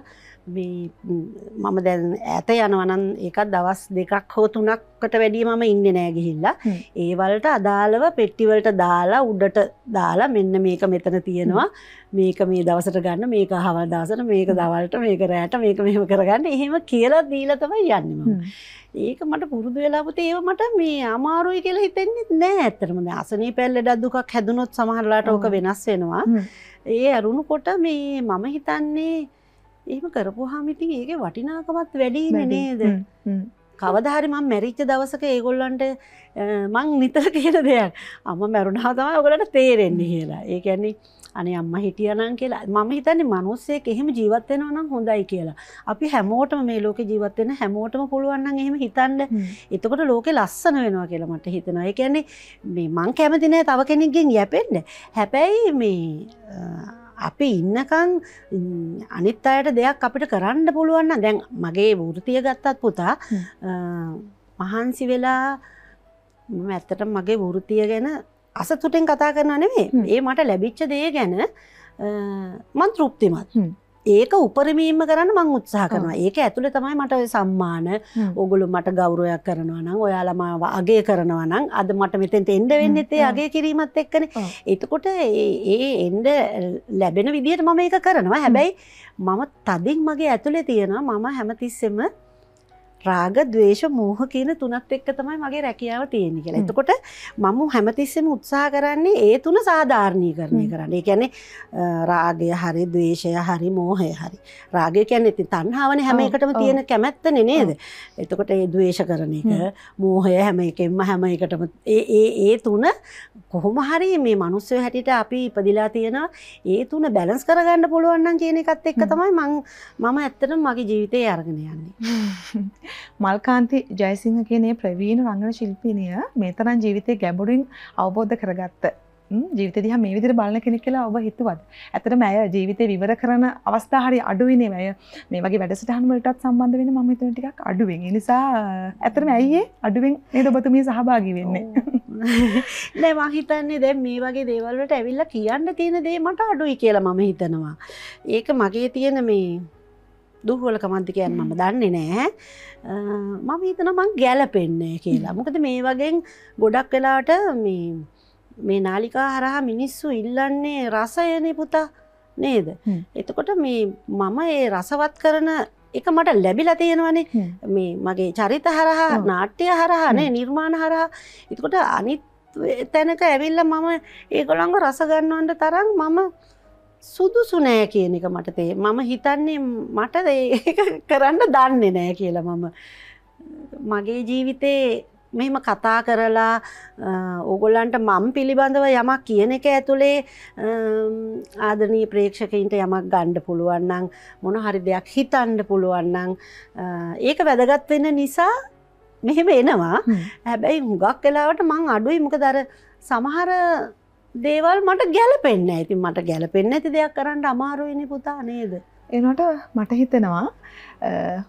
මේ මම දැන් ඇත යනවනන් ඒකත් දවස් දෙකක් හෝ තුනක්කට වැඩිය මම ඉන්න නෑගිහිල්ලා ඒවලට අදාළව පෙට්ටිවලට දාලා උඩට දාලා මෙන්න මේක මෙතන තියෙනවා මේක මේ දවසට ගන්න මේක හවල් දාසට මේක දවල්ට මේක රෑට මේක මෙහම කරගන්න එහෙම කියලා දීලතම යන්නම ඒක මට පුරුදු වෙලා පුතේ ඒව මට මේ අමාරුයි කියලා හිතෙන්නේ නැහැ ඇත්තටම. දැන් අසනීප පැල්ලෙඩ දුකක් හැදුනොත් සමහරලාට ඕක වෙනස් වෙනවා. ඒ ඇරුණකොට මේ මම හිතන්නේ එහෙම කරපුවාම ඉතින් ඒකේ වටිනාකමත් වැඩි නේද? කවදාහරි මම මැරිච්ච දවසක ඒගොල්ලන්ට මං නිතර කියන දෙයක්. අම්මා මැරුණා තමයි ඔයගලන්ට තේරෙන්නේ කියලා. ඒ කියන්නේ අනේ අම්මා හිටියානම් කියලා මම හිතන්නේ මිනිස්සෙක් එහෙම ජීවත් වෙනවා නම් හොඳයි කියලා. අපි හැමෝටම මේ ලෝකේ ජීවත් වෙන්න හැමෝටම පුළුවන් නම් එහෙම හිතන්න. එතකොට ලෝකේ ලස්සන වෙනවා කියලා මට හිතෙනවා. ඒ කියන්නේ මේ මං කැමති නෑ තව කෙනෙක්ගෙන් යැපෙන්න. හැබැයි මේ අපි ඉන්නකං අනිත් අයට දෙයක් අපිට කරන්න පුළුවන්න දැන් මගේ වෘතිය ගත්තත් පුතා මහන්සි වෙලා ඇත්තට මගේ වෘතිය ගැන අසතුටෙන් කතා කරන නෙවේ ඒ මට ලැබිච්ච දේ ගැන මන් තෘප්තිමත් ඒක උපරිමීම කරන්න මං උත්සාහ කරනවා ඒක ඇතුළ තමයි මට සම්මාන ඔගුලු මට ගෞරයක් කරනවා නම් ඔයාලම අගේ කරනවා නම් අද මට මෙතෙන්ට එන්ඩ වෙන්න එතේ අගේ කිරීමත් එක්කන එතකොට ඒ එන්ඩ ලැබෙන විදිහට මම ඒක කරනවා හැබැයි මම තදින් මගේ ඇතුළේ තියෙනවා මම හැමතිස්සෙම රාග ද්වේෂ මෝහ කියන තුනත් එක්ක තමයි මගේ රැකියාව තියෙන්නේ කියලා. එතකොට මම හැමතිස්සෙම උත්සාහ කරන්නේ ඒ තුන සාධාරණීකරණය කරන්න. ඒ කියන්නේ රාගය හරි ද්වේෂය හරි මෝහය හරි. රාගය කියන්නේ ඉතින් තණ්හාවනේ හැම එකටම තියෙන කැමැත්තනේ නේද? එතකොට ඒ ද්වේෂ කරන එක, මෝහය හැම එකෙන්ම හැම එකටම ඒ ඒ ඒ තුන කොහොම හරි මේ මිනිස්සු හැටියට අපි ඉපදිලා තියෙනවා. ඒ තුන බැලන්ස් කරගන්න පුළුවන් නම් කියන එකත් එක්ක තමයි මම මම ඇත්තටම මගේ ජීවිතේ අරගෙන යන්නේ. මල්කාන්ති ජයසිංහ කියනේ ප්‍රවීණ රංගන ශිල්පිනය මේ තරම් ජීවිතය ගැඹුරින් අවබෝධ කරගත්ත ජීවිත දිහා මේ විදිහට බලන කෙනෙක් කියලා ඔබ හිතුවත් ඇත්තටම ඇය ජීවිතේ විවර කරන අවස්ථා හරි අඩුයිනේ ඇය මේ වගේ වැඩසටහන් වලටත් සම්බන්ධ වෙන්න මම හිතන ටිකක් අඩුවෙන් ඒ නිසා ඇත්තටම ඇයි ඒ අඩුවෙන් නේද ඔබතුමිය සහභාගී වෙන්නේ නෑ මම හිතන්නේ දැන් මේ වගේ දේවල් වලට ඇවිල්ලා කියන්න තියෙන දේ මට අඩුයි කියලා මම හිතනවා ඒක මගේ තියෙන මේ දුහුවලකමන්ති කියන් මම දන්නේ නෑ මම හිතන මං ගැලපෙන්නේ කියලා මොකද මේ වගෙන් ගොඩක් වෙලාට මේ නාලිකා හරහා මිනිස්සු ඉල්ලන්නේ රසයනේ පුතා නේද එතකොට මේ මම ඒ රසවත් කරන එක මට ලැබිලා තියෙනවනේ මේ මගේ චරිත හරහා නාට්‍ය හරහානේ නිර්මාණ හරහා එතකොට අනිත් තැනක ඇවිල්ල මම ඒගොළංග රසගන්නවන්ට තරම් මම සුදුසු නෑ කියන එක මට තේ මම හිතන්නේ මට කරන්න දන්නේ නෑ කියලා මම මගේ ජීවිතේ මෙම කතා කරලා ඕගොල්ලන්ට මම් පිළිබඳව යමක් කියන එක ඇතුළේ ආදනී ප්‍රේක්ෂකයින්ට යමක් ගණ්ඩ පුළුවන්නං මොන හරි දෙයක් හිතන්ඩ පුළුවන්නං ඒක වැදගත් වෙන නිසා මෙහෙම එනවා හැබැයි හුඟක් කලාවට මං අඩුයි මොක දර සමහර දේවල් මට ගැලපෙන්න ඇති මට ගැලපෙන්න ඇති දෙයක් කරන්න අමාරුවනි පුතා නේද. එනට මට හිතනවා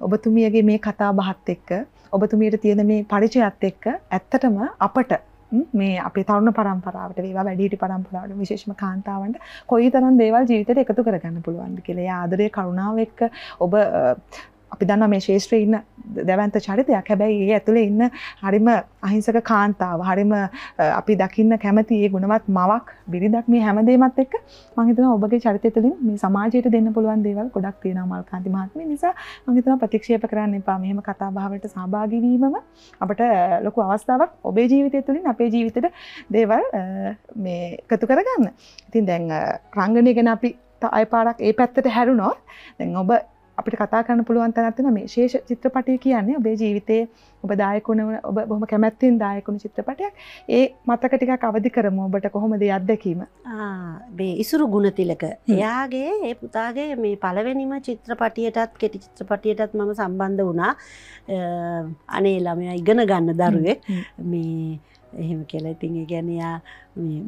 ඔබතුමියගේ මේ කතා බහත් එක්ක ඔබතුමියට තියෙන මේ පරිචයත් එක්ක ඇත්තටම අපට මේ අපි තරුණ පරම්පරාවට වේවා වැඩිහිටි පරම්පරාවට විශේෂම කාන්තාවන්ට කොයිතරම් දේවල් ජීවිතයට එකතු කරගන්න පුළුවන්ද කියලා. ඒ ආදරය කරුණාව එක්ක ඔබ අපි දන්න මේ ශේෂත්‍ර ඉන්න දැවන්ත චරිතයක් හැබැයි ඒ ඇතුළේ ඉන්න හරිම අහිංසක කාන්තාව හරිම අපි දකින්න කැමති ඒ ගුණවත් මවක් බිරිදක් මේ හැමදේමත් එක්ක මං හිතනවා ඔබගේ චරිතය තුළින් මේ සමාජයට දෙන්න පුළුවන් දේවල් ගොඩක් තියෙනවා මල්කාන්ති මහත්මිය නිසා මං හිතනවා ප්‍රතික්ෂේප කරන්න එපා මෙහෙම කතා බහවලට සහභාගී වීමම අපට ලොකු අවස්ථාවක් ඔබේ ජීවිතය තුළින් අපේ ජීවිතට දේවල් මේ එකතු කරගන්න ඉතින් දැන් රංගනය ගැන අපි අය පාරක් ඒ පැත්තට හැරුණෝ දැන් ඔබ අපිට කතා කරන්න පුළුවන් තැනත්තින මේ ශේෂ චිත්‍රපටය කියන්නේ ඔබේ ජීවිතේ ඔබ දායකුණ ඔබ බොහම කැමැත්තින් දායකුණ චිත්‍රපටයක් ඒ මතක ටිකක් අවදි කරම ඔබට කොහොමද අත්දැකීම බේ ඉසුරු ගුණතිලක එයාගේ ඒ පුතාගේ මේ පළවෙනිම චිත්‍රපටියටත් කෙටි චිත්‍රපටියටත් මම සම්බන්ධ වුණා අනේ ළමයා ඉගෙන ගන්න දරුවෙක් මේ එහෙම කියලා ඉතින් ගැන යා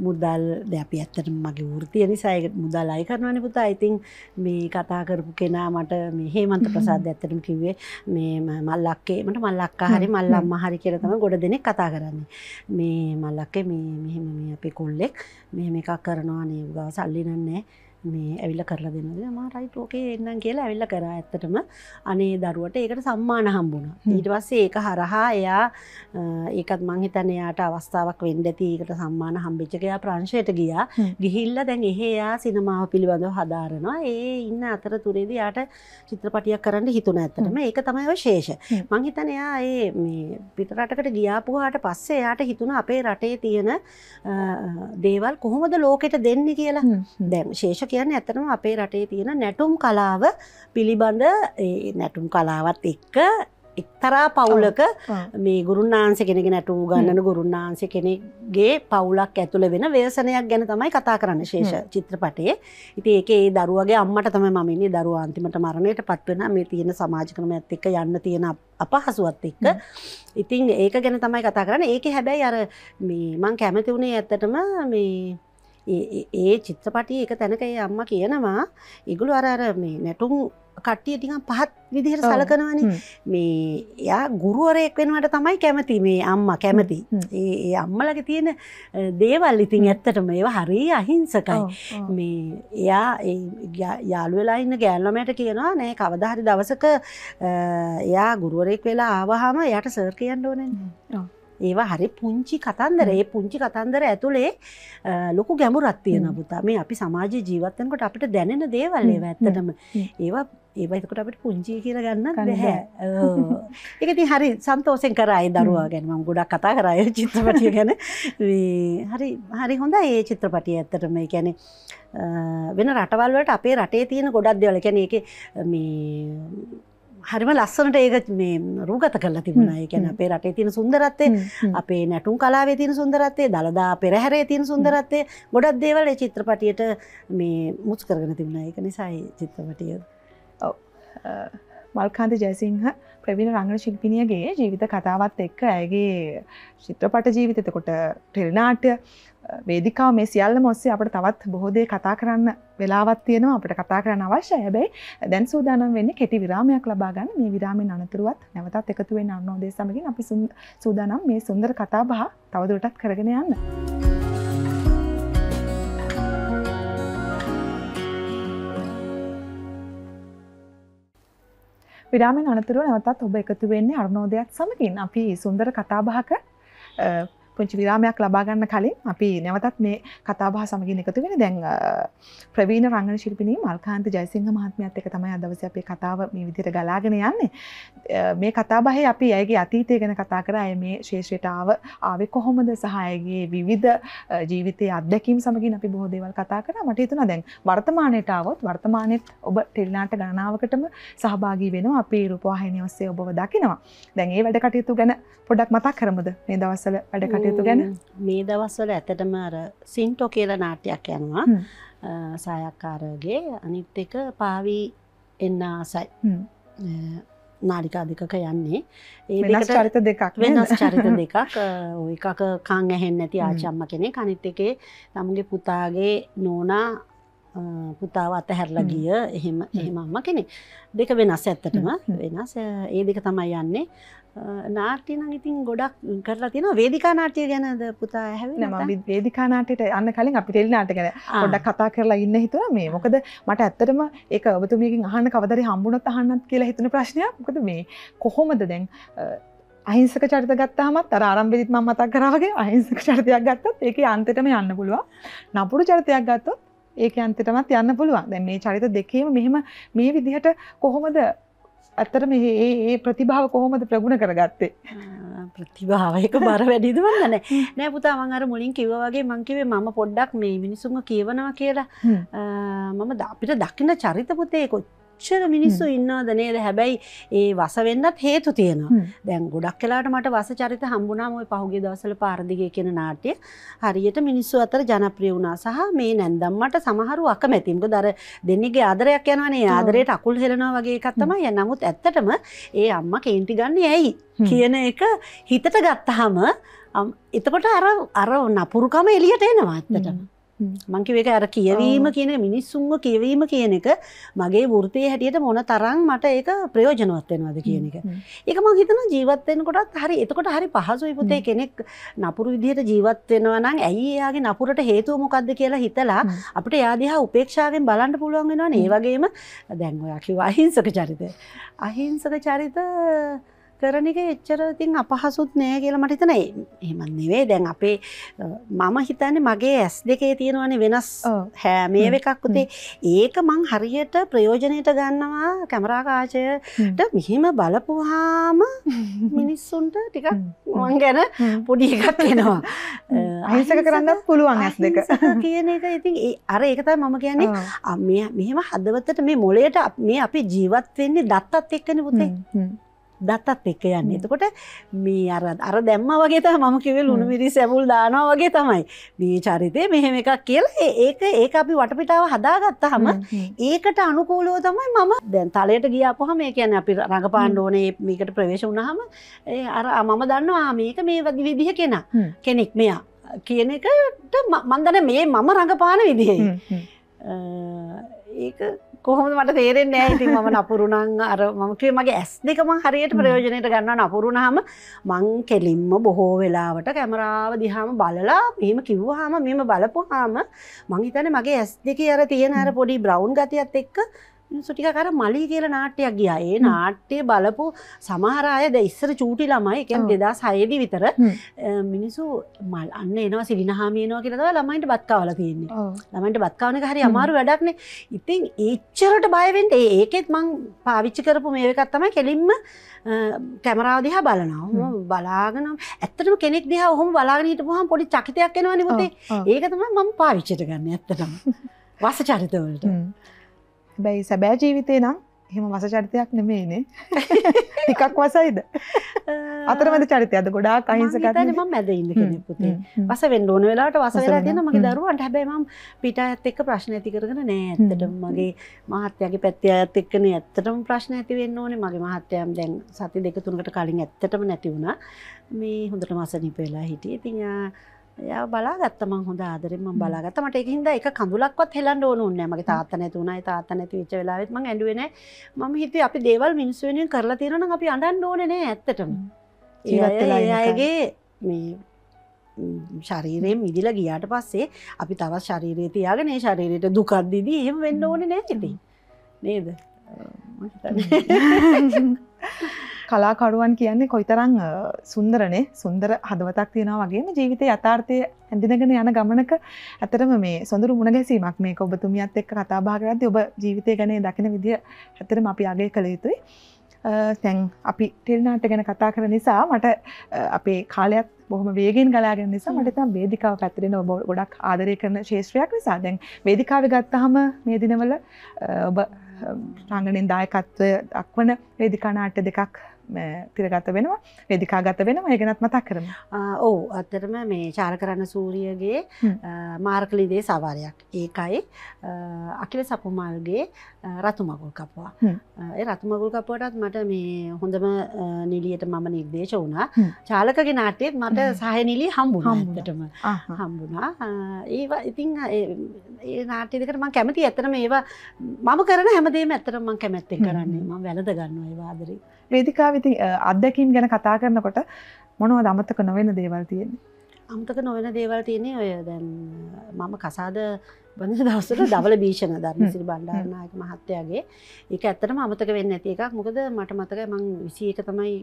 මුදල් දැපි ඇත්තට මගේ වෘතිය නිසා මුදල් අය කරනවන පුතා ඉතින් මේ කතා කරපු කෙනා මට මේ මන්ත ප්‍රසාද ඇත්තටම කිව්වේ මේ මල්ලක්කේ මට මල්ලක්කා හරි මල්ලම්ම හරි කියලා තම ගොඩ දෙනෙක් කතා කරන්නේ මේ මල්ලක්කේ මේ මෙහෙම මේ අපි කොල්ලෙක් මෙහෙම එකක් කරනවා නේ ගව සල්ලි නන්නේ මේ ඇවිල්ල කරලා දෙන්නද මා රයිට් ෝකේ එන්නම් කියලා ඇවිල්ල කරා ඇත්තටම අනේ දරුවට ඒකට සම්මාන හම්බුණ ඊට පස්සේ ඒක හරහා එයා ඒකත් මංහිතන එයාට අවස්ථාවක් වෙන්ඩති ඒකට සම්මාන හම්බිච්චකයා ප්‍රංශයට ගියා ගිහිල්ල දැන් එහෙයා සිනමාව පිළිබඳව හදාරනවා ඒ ඉන්න අතර තුරේද යාට චිත්‍රපටියක් කරන්න හිතුන ඇතරම ඒක තමයි ශේෂ මංහිතන එයා ඒ පිටරටකට ගියාපුහට පස්සේ එයාට හිතුන අපේ රටේ තියෙන දේවල් කොහොමද ලෝකෙට දෙන්න කියලා දැන් ශේෂ කියන්නේ ඇතනම අපේ රටේ තියෙන නැටුම් කලාව පිළිබඳ නැටුම් කලාවත් එක්ක එක්තරා පවුලක මේ ගුරුන්ාන්ස කෙනෙ නැටූ ගන්නන ගුරුන්ාන්ස කෙනෙගේ පවුලක් ඇතුළ වෙන වේසනයක් ගැන තමයි කතා කරන්න ශේෂ චිත්‍රපටේ ඉති ඒක ඒ දරුවගේ අම්මට තම මන්නේ දරුවන්තිමට මරණයට පත්වෙන මේ තියෙන සමාජකනම ඇත් එක්ක යන්න තියෙන අප හසුවත් එක්ක ඉතින් ඒක ගැන තමයි කතා කරන්න ඒක හැබැයි අර මේ මං කැමති වුණේ ඇත්තටම මේ ඒ චිත්‍රපටිය එක තැනක ඒ අම්ම කියනවා ඉගුලු අරර මේ නැටුම් කට්ටිය ටිකම් පහත් විදිහට සලකනවන මේ යා ගුරුවරයෙක් වෙනවට තමයි කැමති මේ අම්ම කැමති ඒ අම්මලක තියෙන දේවල් ඉතින් ඇත්තට මේවා හරි අහිංසකයි මේ එයා යාළුවෙලා ඉන්න ගෑල්ලමට කියනවා නෑ කවදහරි දවසක එයා ගුරුවරයෙක් වෙලා ආවහම යට සර් කියන්න ඕනෙන්. ඒවා හරි පුංචි කතන්දර ඒ පුංචි කතන්දර ඇතුළේ ලොකු ගැමුරත්තිය නපුතා මේ අපි සමාජ ජීවත්තන්කොට අපිට දැනෙන දේවල්ලේ ඇත්තටම ඒවා ඒවයිතකොට අපට පුංචි කියල ගන්න නැහැ එකති හරි සන්තෝසෙන් කරයි දරවා ගැනම ගොඩක් කතා කරය චිත්‍රපටිය ගැන හරි හරි හොඳ ඒ චිත්‍රපටිය ඇත්තටම ගැන වෙන රටවල්වට අපේ රටේ තියෙන ගොඩක් දෙවල කැන එක මේ හරිම ලස්සනට ඒක මේ රූගත කරලා තිබුණා ගැන අපේ රටේ තියෙන සුන්දරත්තේ අපේ නැටුම් කලාවේ තියෙන සුන්දරත්තේ දළදා පෙරහැරේ තියෙන සුන්දරත්තේ ගොඩක් දේවල් චිත්‍රපටියට මේ මුච් කරගෙන තිබුණා ඒක නිසා චිත්‍රපටිය මල්කාන්ත ජයසිංහ ප්‍රවිණ රංගන ශිල්පිනියගේ ජීවිත කතාවත් එක්ක ඇගේ චිත්‍රපට ජීවිතතකොට ටෙල්නාට්‍ය වේදිකාව මේ සියල්ල මොස්සේ අපට තවත් බොහෝදේ කතා කරන්න වෙලාවත් තියෙනවා අපට කතා කරන්න අවශ්‍ය හැබැයි දැන් සූදානම් වෙන්නේ කෙටි විරාමයක් ලබාගන්න මේ විරාමෙන් අනතුරුවත් නැවතත් එකතුවෙන් අන්නෝදේ සමගින් අපි සූදානම් මේ සුන්දර කතා බහ තවදුරටත් කරගෙන යන්න. විඩාමෙන් අනතුරුව නැවතත් ඔබ එකතු වෙන්නේ අරුණෝදයත් සමගින් අපි සුන්දර කතාබහක පුංචි විරාමයක් ලබාගන්න කලින් අපි නැවතත් මේ කතාබහ සමගින් එකතු වෙන දැන් ප්‍රවීණ රංගන ශිල්පිනී මල්කාන්ත ජයසිංහ මහත්මයත් එක තමයි අදවස අපේ කතාව මේ විදිර ගලාගෙන යන්නේ මේ කතාබහේ අපි ඇයගේ අතීතය ගැන කතා කර අය මේ ශේෂයටාව ආවෙ කොහොමද සහයගේ විවිධ ජීවිතය අදැකීම් සමගින් අපි බොහෝදේවල් කතා කර මට හිතුන දැන් වර්තමානයටාවත් වර්තමානයත් ඔබ ටෙල්නාට ගණනාවකටම සහභාගී වෙන අපේ රූපවාහිනියස්සේ ඔබව දකිනවා දැන් ඒ වැඩ කටයුතු ගැන පොඩක් මතක් කරමද මේ දවසල වැඩ කටයුතු කටයුතු ගැන මේ දවස්වල ඇතටම අර සින්ටෝ කියලා නාට්‍යයක් යනවා සායක්කාරගේ අනිත් එක පාවී එන්න ආසයි නාරිකාධිකක යන්නේ ඒ චරිත දෙකක් වෙනස් චරිත දෙකක් ඔය එකක කං ඇහෙන් නැති ආචම්ම කෙනෙක් අනිත් එකේ තමගේ පුතාගේ නෝනා පුතාව අතහැරලා ගිය එහෙම එහෙම අම්ම කෙනෙක්. දෙක වෙනස් ඇත්තටම වෙනස්. ඒ දෙක තමයි යන්නේ. නාට්‍ය නම් ඉතින් ගොඩක් කරලා තියෙනවා. වේදිකා නාට්‍ය ගැනද පුතා ඇහුවේ නැත්නම් මම වේදිකා නාට්‍යයට යන්න කලින් අපි ටෙලි නාට්‍ය ගැන පොඩ්ඩක් කතා කරලා ඉන්න හිතුවා මේ. මොකද මට ඇත්තටම ඒක ඔබතුමියකින් අහන්න කවදාරි හම්බුනොත් අහන්නත් කියලා හිතුන ප්‍රශ්නයක්. මොකද මේ කොහොමද දැන් අහිංසක චරිත ගත්තහමත් අර ආරම්භෙදිත් මම මතක් කරා වගේ අහිංසක චරිතයක් ගත්තොත් ඒකේ අන්තිමටම යන්න පුළුවන්. නපුරු චරිතයක් ගත්තොත් ඒක අන්තිටමත් යන්න පුළුවන් දැන් මේ චරිත දෙකේම මෙහෙම මේ විදිහට කොහොමද ඇත්තට මේ ඒ ප්‍රතිභාව කොහොමද ප්‍රගුණ කරගත්තේ ප්‍රතිභාවයක බර වැඩිද වන්න නෑ නෑ පුතා මං අර මුලින් කිව්ව වගේ මං කිව්වේ මම පොඩ්ඩක් මේ මිනිසුන්ව කියවනවා කියලා මම අපිට දකින්න චරිත පුතේ කොච්චර මෙච්චර මිනිස්සු ඉන්නවද නේද හැබැයි ඒ වස වෙන්නත් හේතු තියෙනවා දැන් ගොඩක් කලාට මට වස චරිත හම්බුනාම ওই පහුගිය දවස්වල පාරදිගය කියන නාට්‍ය හරියට මිනිස්සු අතර ජනප්‍රිය වුණා සහ මේ නැන්දම්මට සමහරු අකමැති මොකද අර දෙන්නේගේ ආදරයක් යනවනේ ආදරයට අකුල් හෙලනවා වගේ එකක් තමයි නමුත් ඇත්තටම ඒ අම්මා කේන්ති ගන්න ඇයි කියන එක හිතට ගත්තාම එතකොට අර අර නපුරුකම එළියට එනවා ඇත්තටම මංකිවක අර කියවීම කියන මිනිස්සුන්ව කියවීම කියන එක මගේ වෘතිය හැටියට මොන තරම් මට ඒක ප්‍රයෝජනවත් වෙනවද කියන එක. ඒක මම හිතනවා ජීවත් වෙනකොටත් හරි එතකොට හරි පහසුයි පුතේ කෙනෙක් නපුරු විදිහට ජීවත් වෙනවා නම් ඇයි එයාගේ නපුරට හේතුව මොකද්ද කියලා හිතලා අපිට එයා දිහා උපේක්ෂාවෙන් බලන්න පුළුවන් වෙනවනේ. ඒ වගේම දැන් ඔයා කිව්වා අහිංසක චරිත. අහිංසක චරිත කරන එක එච්චර ඉතින් අපහසුත් නෑ කියලා මට හිතන එහෙම නෙවෙයි දැන් අපේ මම හිතන්නේ මගේ ඇස් දෙකේ තියෙනවනේ වෙනස් හෑමේ එකක් උදේ ඒක මං හරියට ප්‍රයෝජනයට ගන්නවා කැමරා කාචයට මෙහිම බලපුවාම මිනිස්සුන්ට ටිකක් මං ගැන පොඩි එකක් එනවා අහිසක කරන්නත් පුළුවන් ඇස් දෙක කියන එක ඉතින් අර ඒක තමයි මම කියන්නේ මෙහෙම හදවතට මේ මොළයට මේ අපි ජීවත් වෙන්නේ දත්තත් එක්කනේ පුතේ දත්තත් එක්ක යන්න එතකොට මේ අර අර දැම්ම වගේ මම කිවේ ලුණුමිරි සැබුල් දානවා වගේ තමයි මේ චරිතය මෙහෙම එකක් කියලා ඒක ඒක අපි වටපිටාව හදාගත්ත හම ඒකට අනුකූලෝ තමයි මම දැන් තලයට ගියාපුහම මේ කියන්නේ අපි රඟපාන්න ඕනේ මේකට ප්‍රවේශ වුණාම අර මම දන්නවා මේක මේ වගේ විදිහ කෙනා කෙනෙක් මෙයා කියන එකට මන්දන මේ මම රඟපාන විදිහයි ඒක කොහොම මට තේරෙන්නේ නෑ ඉතින් මම නපුරුණං අර මම කිව්වේ මගේ ඇස් දෙකම හරියට ප්‍රයෝජනෙට ගන්නවා නපුරුණාම මං කෙලින්ම බොහෝ වෙලාවට කැමරාව දිහාම බලලා මෙහෙම කිව්වහම මෙහෙම බලපුවාම මං හිතන්නේ මගේ ඇස් දෙකේ අර තියෙන අර පොඩි බ්‍රවුන් ගතියත් එක්ක සුටික කර මලි කියල නාට්‍යයක් ගියා ඒ නාට්‍යය බලපු සමහරය ද ඉස්සර චූටි ළමයි එකම් දෙදා සයදි විතර මිනිසු මල් අන්න එනවා සිවිනහාමියනවා කියලද ළමයිට බත්කාවල තියන්නේ ළමයිට බත්කාවන හරි අමාරු වැඩක්නේ ඉතින් ඒච්චරට බයවෙන්ට ඒකෙත් මං පාවිච්චි කරපු මේකත්තම කෙලින්ම කැමරාදිහා බලනව බලාගනම් ඇත්තටම කෙනෙක් දිහ හොම බලාගනීට පුහම් පොඩි චකිතයක් එෙනවා නිවතේ ඒකතම මම පාවිච්චට ගන්න ඇත්තටම වස චරිතවලට. හැබැයි සැබෑ ජීවිතේ නම් එහෙම වස චරිතයක් නෙමේනේ එකක් වසයිද අතරමද චරිතයද ගොඩා අහිංසක ම මැදඉන්න කෙනෙපුතේ වස වෙන් ඕන වෙලාට වසලා තියෙන මගේ දරුවන්ට හැබැයිම පිට ඇත් එක්ක ප්‍රශ්න ඇති කරගෙන නෑ ඇත්තටම මගේ මහත්යගේ පැත්ති අත් එක්කන ඇත්තටම ප්‍රශ්න ඇති වෙන්න ඕනේ මගේ මහත්තයම් දැන් සති දෙක තුනකට කලින් ඇත්තටම නැතිවුණ මේ හොඳට මසනිප වෙලා හිටිය තියා එයා බලාගත්ත මං හොඳ ආදරෙන් මම බලාගත්තා මට ඒකින්ද එක කඳුලක්වත් හෙලන්න ඕන ඕනේ නැහැ මගේ තාත්තා නැති වුණායි තාත්තා නැති වෙච්ච වෙලාවෙත් මං ඇඬුවේ නැහැ මම හිතුවේ අපි දේවල් මිනිස්සු වෙනුවෙන් කරලා තියෙනවා නම් අපි අඬන්න ඕනේ නැහැ ඇත්තටම ඒ අයගේ මේ ශරීරයෙන් මිදිලා ගියාට පස්සේ අපි තවත් ශරීරය තියාගෙන ඒ ශරීරයට දුකක් දීදී එහෙම වෙන්න ඕනේ නැහැ ඉතින් නේද මම හිතන්නේ කලාකරුවන් කියන්නේ කොයිතරං සුන්දරනේ සුන්දර හදවතක් තියෙන වගේම ජීවිත යථාර්ථය ඇඳිනගෙන යන ගමනක ඇතරම මේ සොඳුරු මුණගැසීමක් මේ ඔබතුමියත් එක් කතාභාගරද ඔබ ජීවිතය ගැනේ දකින විදිිය ඇතරම අපි අගේ කළ යුතුයි තැන් අපි ටෙල්නාට ගැන කතා කර නිසා මට අපේ කාලයක් බොහම වේගෙන් ගලාගෙන නිසා මට වේදිකාව පැතිරෙන ඔබ ගොඩක් ආදරය කරන ශේෂ්‍රයක් නිසා දැන් වේදිකාව ගත්තහම මේ දිනවල ඔබ රංගනෙන් දායකත්වය දක්වන වේදිකානාට දෙකක් තිරගත වෙනවා වේදිකාගත වෙනවා ඒ ගැනත් මතක් කරමු. ඔව් අතරම මේ චාරකරණ සූරියගේ මාර්කලිදේ සවාරයක්. ඒකයි අකිල සපුමල්ගේ රතු මගුල් කපුවා. ඒ රතු මගුල් කපුවටත් මට මේ හොඳම නිලියට මම නිර්දේශ වුණා. චාලකගේ නාට්‍යයේත් මට සහාය නිලිය හම්බුණා ඇත්තටම. හම්බුණා. ඒවා ඉතින් ඒ නාට්‍ය දෙකට මම කැමතියි. ඇත්තටම ඒවා මම කරන හැමදේම ඇත්තටම මම කැමැත්තෙන් කරන්නේ. මම වැළඳ ගන්නවා ඒ වාදරේ. වේදිකාවිති අත්දැකීම් ගැන කතා කරනකොට මොනව දමතක නොවෙන දේවල් තියෙන්නේ. අමතක නොවෙන දේවල් තියනේ ඔය දැන් මම කසාද බඳ දවසට දවල භීෂණ ධර්ම සිරි බණ්ඩාරනායක මහත්තයාගේ ඒක ඇත්තටම අමතක වෙන්නේ නැති එකක් මොකද මට මතකයි මං 21 තමයි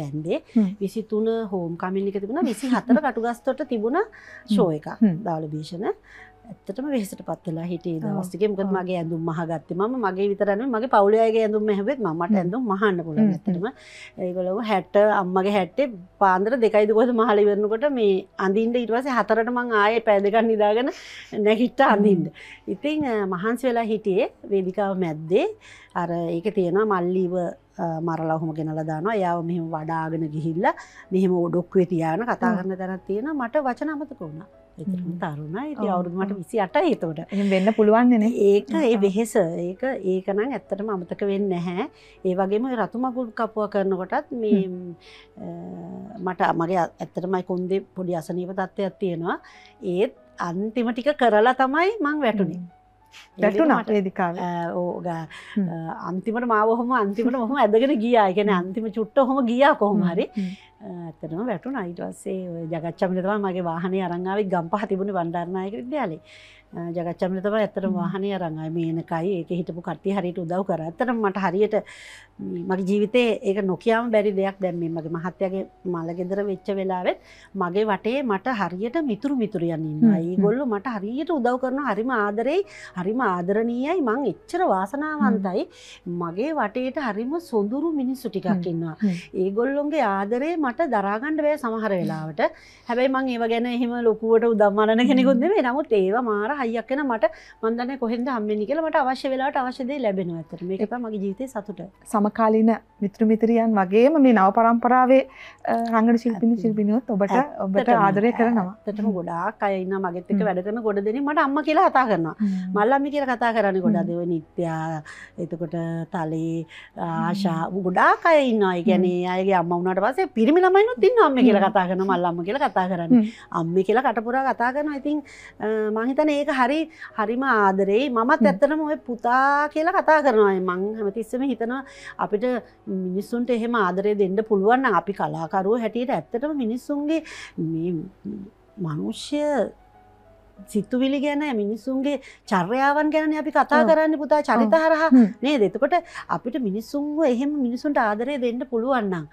බැන්දේ 23 හෝම් කමින් එක තිබුණා 24 කටුගස්තොට තිබුණා ෂෝ එකක් දවල භීෂණ ඇත්තටම වෙහසට පත්වෙලා හිටේ දවස්ටික මකද මගේ ඇඳුම් මහගත්ත ම මගේ විතරන්න මගේ පවුලයාගේ ඇඳුම් හැවත් මට ඇඳුම් මහන්න පුල ඇතටම ඒකලව හැට්ට අම්මගේ හැට්ටේ පාන්දර දෙකයිදකොස මහලිවරණකොට මේ අඳින්ට ඉටවස හතරට මං ආය පැදකන් නිදාගෙන නැහිට්ට අඳින්ට ඉතිං මහන්සි වෙලා හිටියේ වේදිකාව මැද්දේ අර ඒක තියෙනවා මල්ලීව මරලහොම ගෙනල දානවා යාව මෙහම වඩාගෙන ගිහිල්ල මෙහෙම ඔඩොක්වේ තියාන කතා කරන්න තැනත් තියෙන මට වචන අමතක වුණා එතරම් තරුණයි අවුරුදු මට විසි අට හිතවට වෙන්න පුළුවන්න්න ඒක ඒ වෙහෙස ඒක ඒකනම් ඇත්තටම අමතක වෙන්න නැහැ ඒ වගේම රතු මගුල් කපුව කරනකොටත් මේ මට අමගේ ඇත්තටමයි කොන්දෙ පොඩි අසනීප තත්ත්වයක් තියෙනවා ඒත් අන්තිම ටික කරලා තමයි මං වැටුණේ වැටුනට ඒදිකාල ඕග අන්තිමට මාවහොම අන්තිමට හොම ඇදගෙන ගියා ගැන අන්තිම චුට්ට හොම ගියා කොහොම හරි ඇතනම වැටුන අයිටවස්සේ ජගච්චමිට තම මගේ වාහනය අරංාවේ ගම්පහ තිබුණ බණ්ඩාරණයක විද්‍යාලේ ජගච්චමල තම ඇතර වාහනය අරංයි මේනකයි ඒක හිටපු කට්ටි හරිට උදව් කර ඇතරම් මට හරියට මගේ ජීවිතේ ඒක නොකියාම බැරි දෙයක් දැම්මේ මගේ මහත්තයගේ මලගෙදර වෙච්ච වෙලාවෙත් මගේ වටේ මට හරියට මිතුරු මිතුරියන් ඉන්නවා. ඒගොල්ලෝ මට හරියට උදව් කරනවා. හරිම ආදරෙයි. හරිම ආදරණීයයි. මං එච්චර වාසනාවන්තයි. මගේ වටේට හරිම සොඳුරු මිනිස්සු ටිකක් ඉන්නවා. ඒගොල්ලොන්ගේ ආදරේ මට දරා ගන්න බෑ සමහර වෙලාවට. හැබැයි මං ඒව ගැන එහෙම ලොකුවට උදව් මරන කෙනෙකුත් නෙමෙයි. නමුත් ඒව මාර හයියක් වෙන මට මන්දන්න කොහෙද හම්බෙනි කියලා මට අවශ්‍ය වෙලාට අවශ්‍ය දේ ලැබෙනවා ඇත්තට මේක තමයි මගේ ජීවිතේ සතුට සමකාලීන මිතුරු මිත්‍රියන් වගේම මේ නව පරම්පරාවේ රංගන ශිල්පිනි ශිල්පිනියොත් ඔබට ඔබට ආදරය කරනවා ඇත්තටම ගොඩාක් අය ඉන්නවා මගෙත් එක්ක වැඩ කරන ගොඩ දෙනෙක් මට අම්මා කියලා කතා කරනවා මල්ලම්මි කියලා කතා කරන්නේ ගොඩක් දේව නිත්‍යා එතකොට තලේ ආශා ගොඩාක් අය ඉන්නවා ඒ කියන්නේ අයගේ අම්මා වුණාට පස්සේ පිරිමි ළමයිනුත් ඉන්නවා අම්මේ කියලා කතා කරනවා මල්ලම්ම කියලා කතා කරන්නේ අම්මේ කියලා කටපුරා කතා කරනවා ඉතින් මං හිතන්නේ ඒක හරි හරිම ආදරේ මමත් ඇත්තනම ඔය පුතා කියලා කතා කරනවායි මං හැමතිස්සම හිතනවා අපිට මිනිස්සුන්ට එහෙම ආදරය දෙන්න පුළුවන් අපි කලාකරුව හැටියට ඇත්තටම මිනිස්සුන්ගේ මනුෂ්‍ය සිත්තුවිලි ගැන මිනිසුන්ගේ චර්යාවන් ගැන අපි කතා කරන්න පුතා චරිත හරහා නේ දෙතකොට අපිට මිනිස්සුන්ව එහෙම මිනිසුන්ට ආදරය දෙන්න පුළුවන්නම්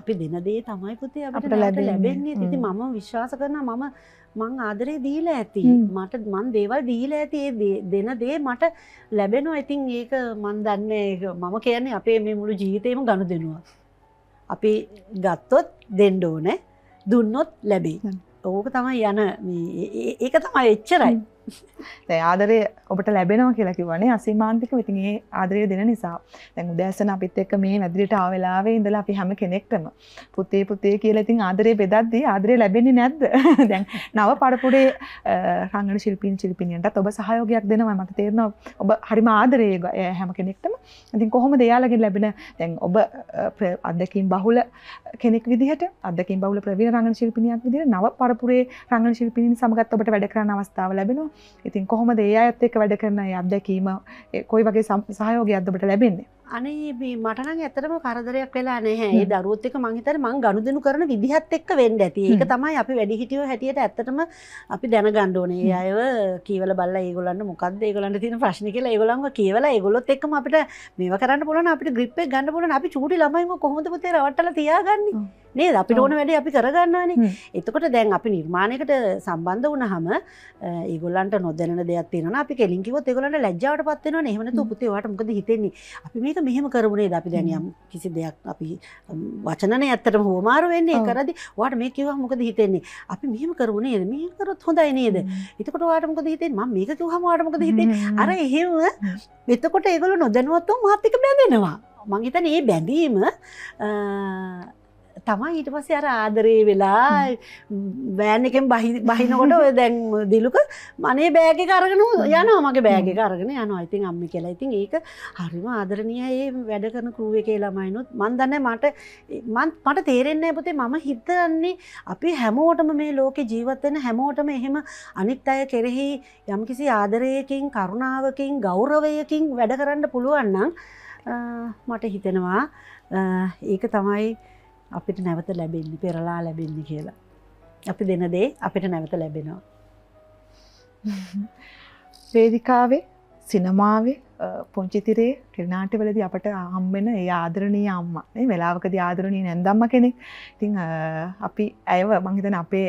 අපි දෙන දේ තමයි පුතේ අපට ලැබෙන්නේ තිති මම විශ්වාස කරන මම මං ආදරේ දීලා ඇති මට මන් දේවල් දීලා ඇති ඒ දෙන දේ මට ලැබෙනවා ඉතින් ඒක මන් දන්නේ මම කියන්නේ අපේ මේ මුළු ජීවිතේම ගනුදෙනුවක් අපි ගත්තොත් දෙන්න ඕනේ දුන්නොත් ලැබෙයි ඕක තමයි යන ඒක තමයි එච්චරයි ආදරය ඔබට ලැබෙනව කියලකිවනේ අසීමාන්තික විතිගේ ආදරය දෙන නිසා තැන් උදෑසන අපිත් එක්ක මේ මැදිරිට ආවෙලාවේ ඉඳලා අපි හැම කෙනෙක්ටම පුතේ පුතේ කියලා ඉතින් ආදරය බෙදද්දී ආදරය ලැබෙන්නේ නැද්ද දැන් නව පඩපුඩේ රංගන ශිල්පීන් ශිල්පිනියන්ටත් ඔබ සහයෝගයක් දෙනවා මට තේරෙනවා ඔබ හරිම ආදරය හැම කෙනෙක්ටම ඉතින් කොහොමද එයාලගෙන් ලැබෙන දැන් ඔබ අත්දැකීම් බහුල කෙනෙක් විදිහට අත්දැකීම් බහුල ප්‍රවීණ රංගන ශිල්පිනියක් විදිහට නව පරපුරේ රංගන ශිල්පිනින් සමගත් ඔබට වැඩ කරන අවස්ථාව ලැබෙනවා ඉතින් කොහොමද ඒ අඇත් එක වැඩ කරන අත්දැකීම කොයි වගේ සහයෝගයක් ඔබට ලැබෙන්නේ අනේ මේ මට නම් ඇත්තටම කරදරයක් වෙලා නැහැ. ඒ දරුවොත් එක්ක මං හිතන්නේ මං ගනුදෙනු කරන විදිහත් එක්ක වෙන්න ඇති. ඒක තමයි අපි වැඩිහිටියෝ හැටියට ඇත්තටම අපි දැනගන්න ඕනේ. ඒ අයව කියවලා බලලා ඒගොල්ලන්ට මොකද්ද ඒගොල්ලන්ට තියෙන ප්‍රශ්නේ කියලා ඒගොල්ලන්ව කියවලා ඒගොල්ලොත් එක්කම අපිට මේවා කරන්න පුළුවන් අපිට grip එක ගන්න පුළුවන් අපි චූටි ළමයිව කොහොමද පුතේ රවට්ටලා තියාගන්නේ? නේද අපිට ඕන වැඩේ අපි කරගන්නවානේ. එතකොට දැන් අපි නිර්මාණයකට සම්බන්ධ වුණාම ඒගොල්ලන්ට නොදැනෙන දෙයක් තියෙනවා. අපි කෙලින් කිව්වොත් ඒගොල්ලන්ට ලැජ්ජාවටපත් වෙනවනේ. එහෙම නැතු පුතේ ඔයාට මොකද හිතෙන්නේ? අපි මේක මේක මෙහෙම කරමුණේ අපි දැනියම් කිසි දෙයක් අපි වචනනේ ඇත්තටම හුවමාරු වෙන්නේ කරදි ඔයාට මේ කිව්වා මොකද හිතෙන්නේ අපි මෙහෙම කරමු නේද මේක කරොත් හොඳයි නේද එතකොට ඔයාට මොකද හිතෙන්නේ මම මේක කිව්වම ඔයාට මොකද හිතෙන්නේ අර එහෙම එතකොට ඒගොල්ලෝ නොදැනුවත්වම මාත් එක්ක බැඳෙනවා මං හිතන්නේ මේ බැඳීම තමයි ඊට පස්සේ අර ආදරේ වෙලා බෑන් එකෙන් බහිනකොට ඔය දැන් දිලුක මනේ බෑග කරගෙන යනවා මගේ බෑග කරගෙන යනවා ඉතින් අම්ම කියලා ඉතින් ඒක හරිම ආදරණීය ඒ වැඩ කරන ක්‍රූ එකේ ළමයිනුත් මන් දන්නේ මට මන් මට තේරෙන්නේ නැහැ පුතේ මම හිතන්නේ අපි හැමෝටම මේ ලෝකේ ජීවත් වෙන හැමෝටම එහෙම අනිත් අය කෙරෙහි යම්කිසි ආදරයකින් කරුණාවකින් ගෞරවයකින් වැඩ කරන්න පුළුවන් නම් මට හිතෙනවා ඒක තමයි අපිට නැවත ලැබෙන්නේ පෙරලා ලැබෙන්නේ කියලා. අපි දෙන දේ අපිට නැවත ලැබෙනවා. වේදිකාවේ සිනමාවේ පුංචිතිරේ ටෙලිනාට්‍යවලදී අපට හම්බෙන ඒ ආදරණීය අම්මා නේ වෙලාවකදී ආදරණීය නැන්දම්ම කෙනෙක්. ඉතින් අපි ඇයව මං හිතන්නේ අපේ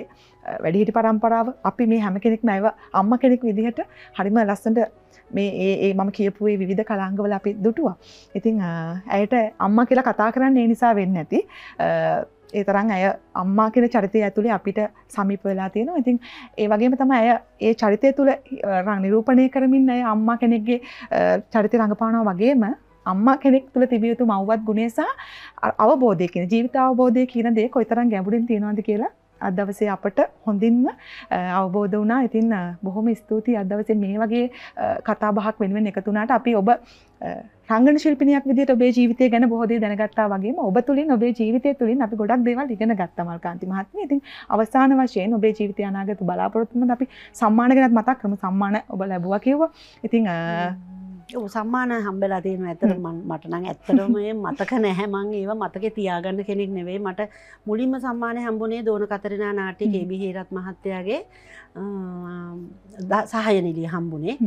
වැඩිහිටි පරම්පරාව අපි මේ හැම කෙනෙක්ම ඇයව අම්මා කෙනෙක් විදිහට හරිම ලස්සනට මේ ඒ මම කියපුේ විධ කලාංගවල අපි දුටුවා. ඉතිං ඇයට අම්ම කියලා කතා කරන්න ඒ නිසා වෙන්න ඇති. ඒ තරන් ඇය අම්මා කියෙන චරිතය ඇතුළේ අපිට සමිප වෙලා තියෙනවා ඉතින් ඒ වගේම තම ඇය ඒ චරිතය තුළ රං නිරූපණය කරමින් ඇය අම්මා කෙනෙක්ගේ චරිත රඟපානව වගේම අම්මා කෙනෙක් තුළ තිබියුතු මව්වත් ගුණේසා අවබෝධය කියෙන ජීවිත අවබෝධය කියන දේ කොයිතරම් ගැඹුරින් තියෙනවාද කියලා අදවසේ අපට හොඳින්ම අවබෝධ වුණා. ඉතින් බොහොම ස්තුතියි අදවසේ මේ වගේ කතා බහක් වෙනුවෙන් එකතු වුණාට අපි ඔබ රංගන ශිල්පිනියක් විදිහට ඔබේ ජීවිතය ගැන බොහෝ දේ දැනගත්තා වගේම ඔබ තුලින් ඔබේ ජීවිතය තුලින් අපි ගොඩක් දේවල් ඉගෙන ගත්තා මල්කාන්ති මහත්මිය. ඉතින් අවසාන වශයෙන් ඔබේ ජීවිතය අනාගත බලාපොරොත්තු වුණත් අපි සම්මාන ගැනත් මතක් කරමු. සම්මාන ඔබ ලැබුවා කිව්වා. ඉතින් සම්මාන හම්බෙලා තියෙන ඇතර මටනං ඇත්තරම මතක නැහැමං ඒව මතක තියාගන්න කෙනෙක් නෙවෙයි මට මුලින්ම සම්මානය හම්බුනේ දෝන කතරනා නාටි ගෙබි හේරත් මහත්තයාගේ සහයනිලිය හම්බුනේ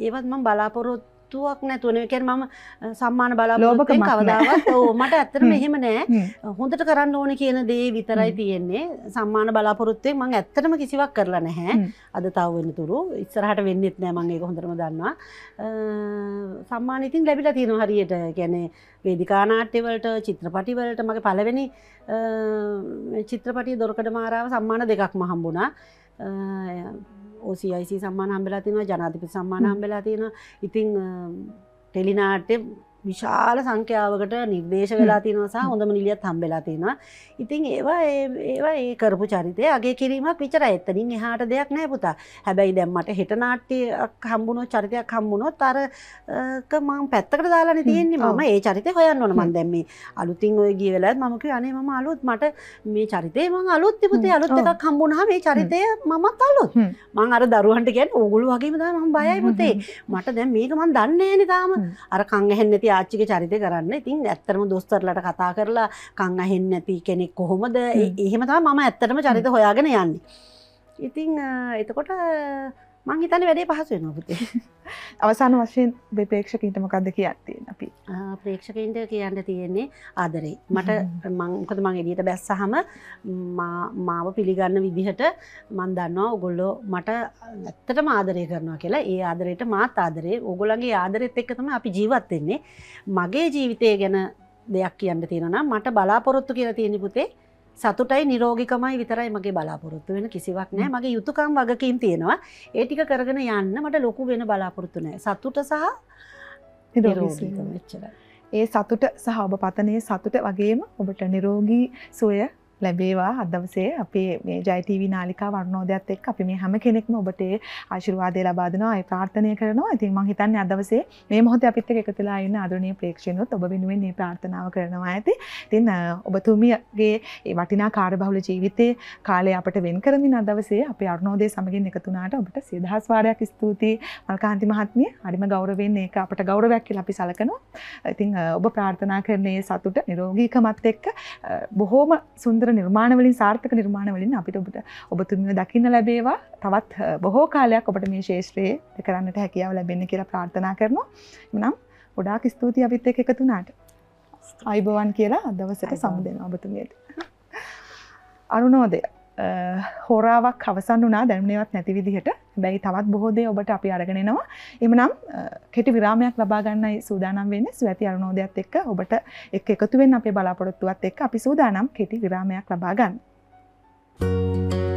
ඒවත් මං බලාපොරොත් හිතුවක් නැතුවන කැන මම සම්මාන බලාලෝක කවදාවත් මට ඇත්තර මෙහෙම නෑ හොඳට කරන්න ඕන කියන දේ විතරයි තියෙන්නේ සම්මාන බලාපොරොත්තේ මං ඇත්තටම කිසිවක් කරලා නැහැ අද තවවෙන්න තුරු ඉස්සරහට වෙන්නෙත් නෑ මංගේ හොඳරම දන්නවා සම්මානඉතින් ලැබිලා තියෙන හරියට ගැන වේදිකානාට්‍යවලට චිත්‍රපටිවලට මගේ පලවෙනි චිත්‍රපටි දොරකට මාරාව සම්මාන දෙකක් මහම්බුණා ඕසිIC සම්මාන හම්බෙලා තියෙනවා ජනාධිපති සම්මාන හම්බෙලා තියෙනවා ඉතින් ටෙලිනාට්‍ය විශාල සංඛ්‍යාවකට නිර්දේශ වෙලා තියෙනවා සහ හොඳම නිලියත් හම්බෙලා තියෙනවා. ඉතින් ඒවා ඒවා ඒ කරපු චරිතය අගේ කිරීමක් විතරයි. එතනින් එහාට දෙයක් නැහැ පුතා. හැබැයි දැන් මට හෙට නාට්‍යයක් හම්බුනොත් චරිතයක් හම්බුනොත් අරක මම පැත්තකට දාලානේ තියෙන්නේ. මම ඒ චරිතේ හොයන්න ඕන. මම දැන් මේ අලුතින් ඔය ගිය වෙලාවත් මම කිව්වා අනේ මම අලුත් මට මේ චරිතේ මම අලුත් පුතේ අලුත් එකක් හම්බුනහම මේ චරිතය මමත් අලුත්. මම අර දරුවන්ට කියන්නේ ඕගොල්ලෝ වගේම තමයි මම බයයි පුතේ. මට දැන් මේක මම දන්නේ නැහැ නේ තාම. අර කන් ඇහෙන්නේ නැති ආච්චිගේ චරිතය කරන්න ඉතින් ඇත්තරම දොස්තරලට කතා කරලා කං අහෙන්න නැති කෙනෙක් කොහොමද එහෙම තමයි මම ඇත්තටම චරිත හොයාගෙන යන්නේ. ඉතින් එතකොට මං හිතන වැඩේ පහසු නොපුතේ අවසාන වශයෙන් ප්‍රේක්ෂකීට මොකක්ද කියත්තිය අපි ප්‍රේක්ෂකන්ට කියන්න තියෙන්නේ ආදරේ මට මංකද මං එඩියට බැස්සහම මාව පිළිගන්න විදිහට මන් දන්නවා ඔගොල්ලෝ මට ඇත්තට මාදරය කරනවා කියලා ඒ ආදරයට මාත් ආදරේ ඔගොලගේ ආදරෙත් එක්කතම අපි ජීවත්වෙන්නේ මගේ ජීවිතය ගැන දෙයක් කියන්න තියෙනවා මට බලාපොරොත්තු කියලා තියෙන පුතේ සතුටයි නිරෝගිකමයි විතරයි මගේ බලාපොරොත්තු වෙන කිසිවක් නෑ මගේ යුතුකම් වගකීම් තියෙනවා ඒටික කරගෙන යන්න මට ලොකු වෙන බලාපොරොත්තු නෑ සතුට සහ නිරෝගිකම එච්චර ඒ සතුට සහ ඔබ පතනය සතුට වගේම ඔබට නිරෝගී සුවය ලැබේවා අදවසේ අපේ මේ ජයිTV නාලිකා වර්ණෝදයක්ත් එක් අපි මේ හැම කෙනෙක්ම ඔබට ආශිර්වාදය ලබාදනවා අයි ප්‍රාර්ථනය කරනවා ඉතින් මං හිතන්නේ අදවසේ මේ මොහොත අපිත් එකතුලා ඉන්න ආදරණීය ප්‍රේක්ෂකයනොත් ඔබ වෙනුවෙන් මේ ප්‍රාර්ථනාව කරනවා ඇති ඉතින් ඔබතුමියගේ ඒ වටිනා කාර්යබහුල ජීවිතේ කාලය අපට වෙන් කරමින් අදවසේ අපේ අරුණෝදය සමගින් එකතු වුණාට ඔබට සියදහස් වාරයක් ස්තුතියි මල්කාන්ති මහත්මිය හරිම ගෞරවයෙන් ඒක අපට ගෞරවයක් කියලා අපි සලකනවා ඉතින් ඔබ ප්‍රාර්ථනා කරන්නේ සතුට නිරෝගීකමත් එක්ක බොහෝම සුන්දර සුන්දර නිර්මාණවලින් සාර්ථක නිර්මාණවලින් අපිට ඔබට ඔබතුමිය දකින්න ලැබේවා තවත් බොහෝ කාලයක් ඔබට මේ ශේෂත්‍රයේ කරන්නට හැකියාව ලැබෙන්න කියලා ප්‍රාර්ථනා කරනවා එනම් ගොඩාක් ස්තුතියි අපිත් එක්ක එකතුනාට අයිබවන් කියලා දවසට සමුදෙන ඔබතුමියට අරුණෝදය හෝරාවක් අවසන් වනා දැම්නවත් නැති විදිහට බැයි තවත් බොහෝදේ ඔබට අපි අරගෙනවා එමනම් කෙටි විරාමයක් ලබාගන්නයි සූදානම් වෙන ස්වැති අරුණෝදයක්ත් එක්ක ඔබට එක් එකතුවෙන් අපේ බලාපොරොත්තුවත් එක් අපි සූදානම් කෙටි විරාමයක් ලබාගන්න. Thank you.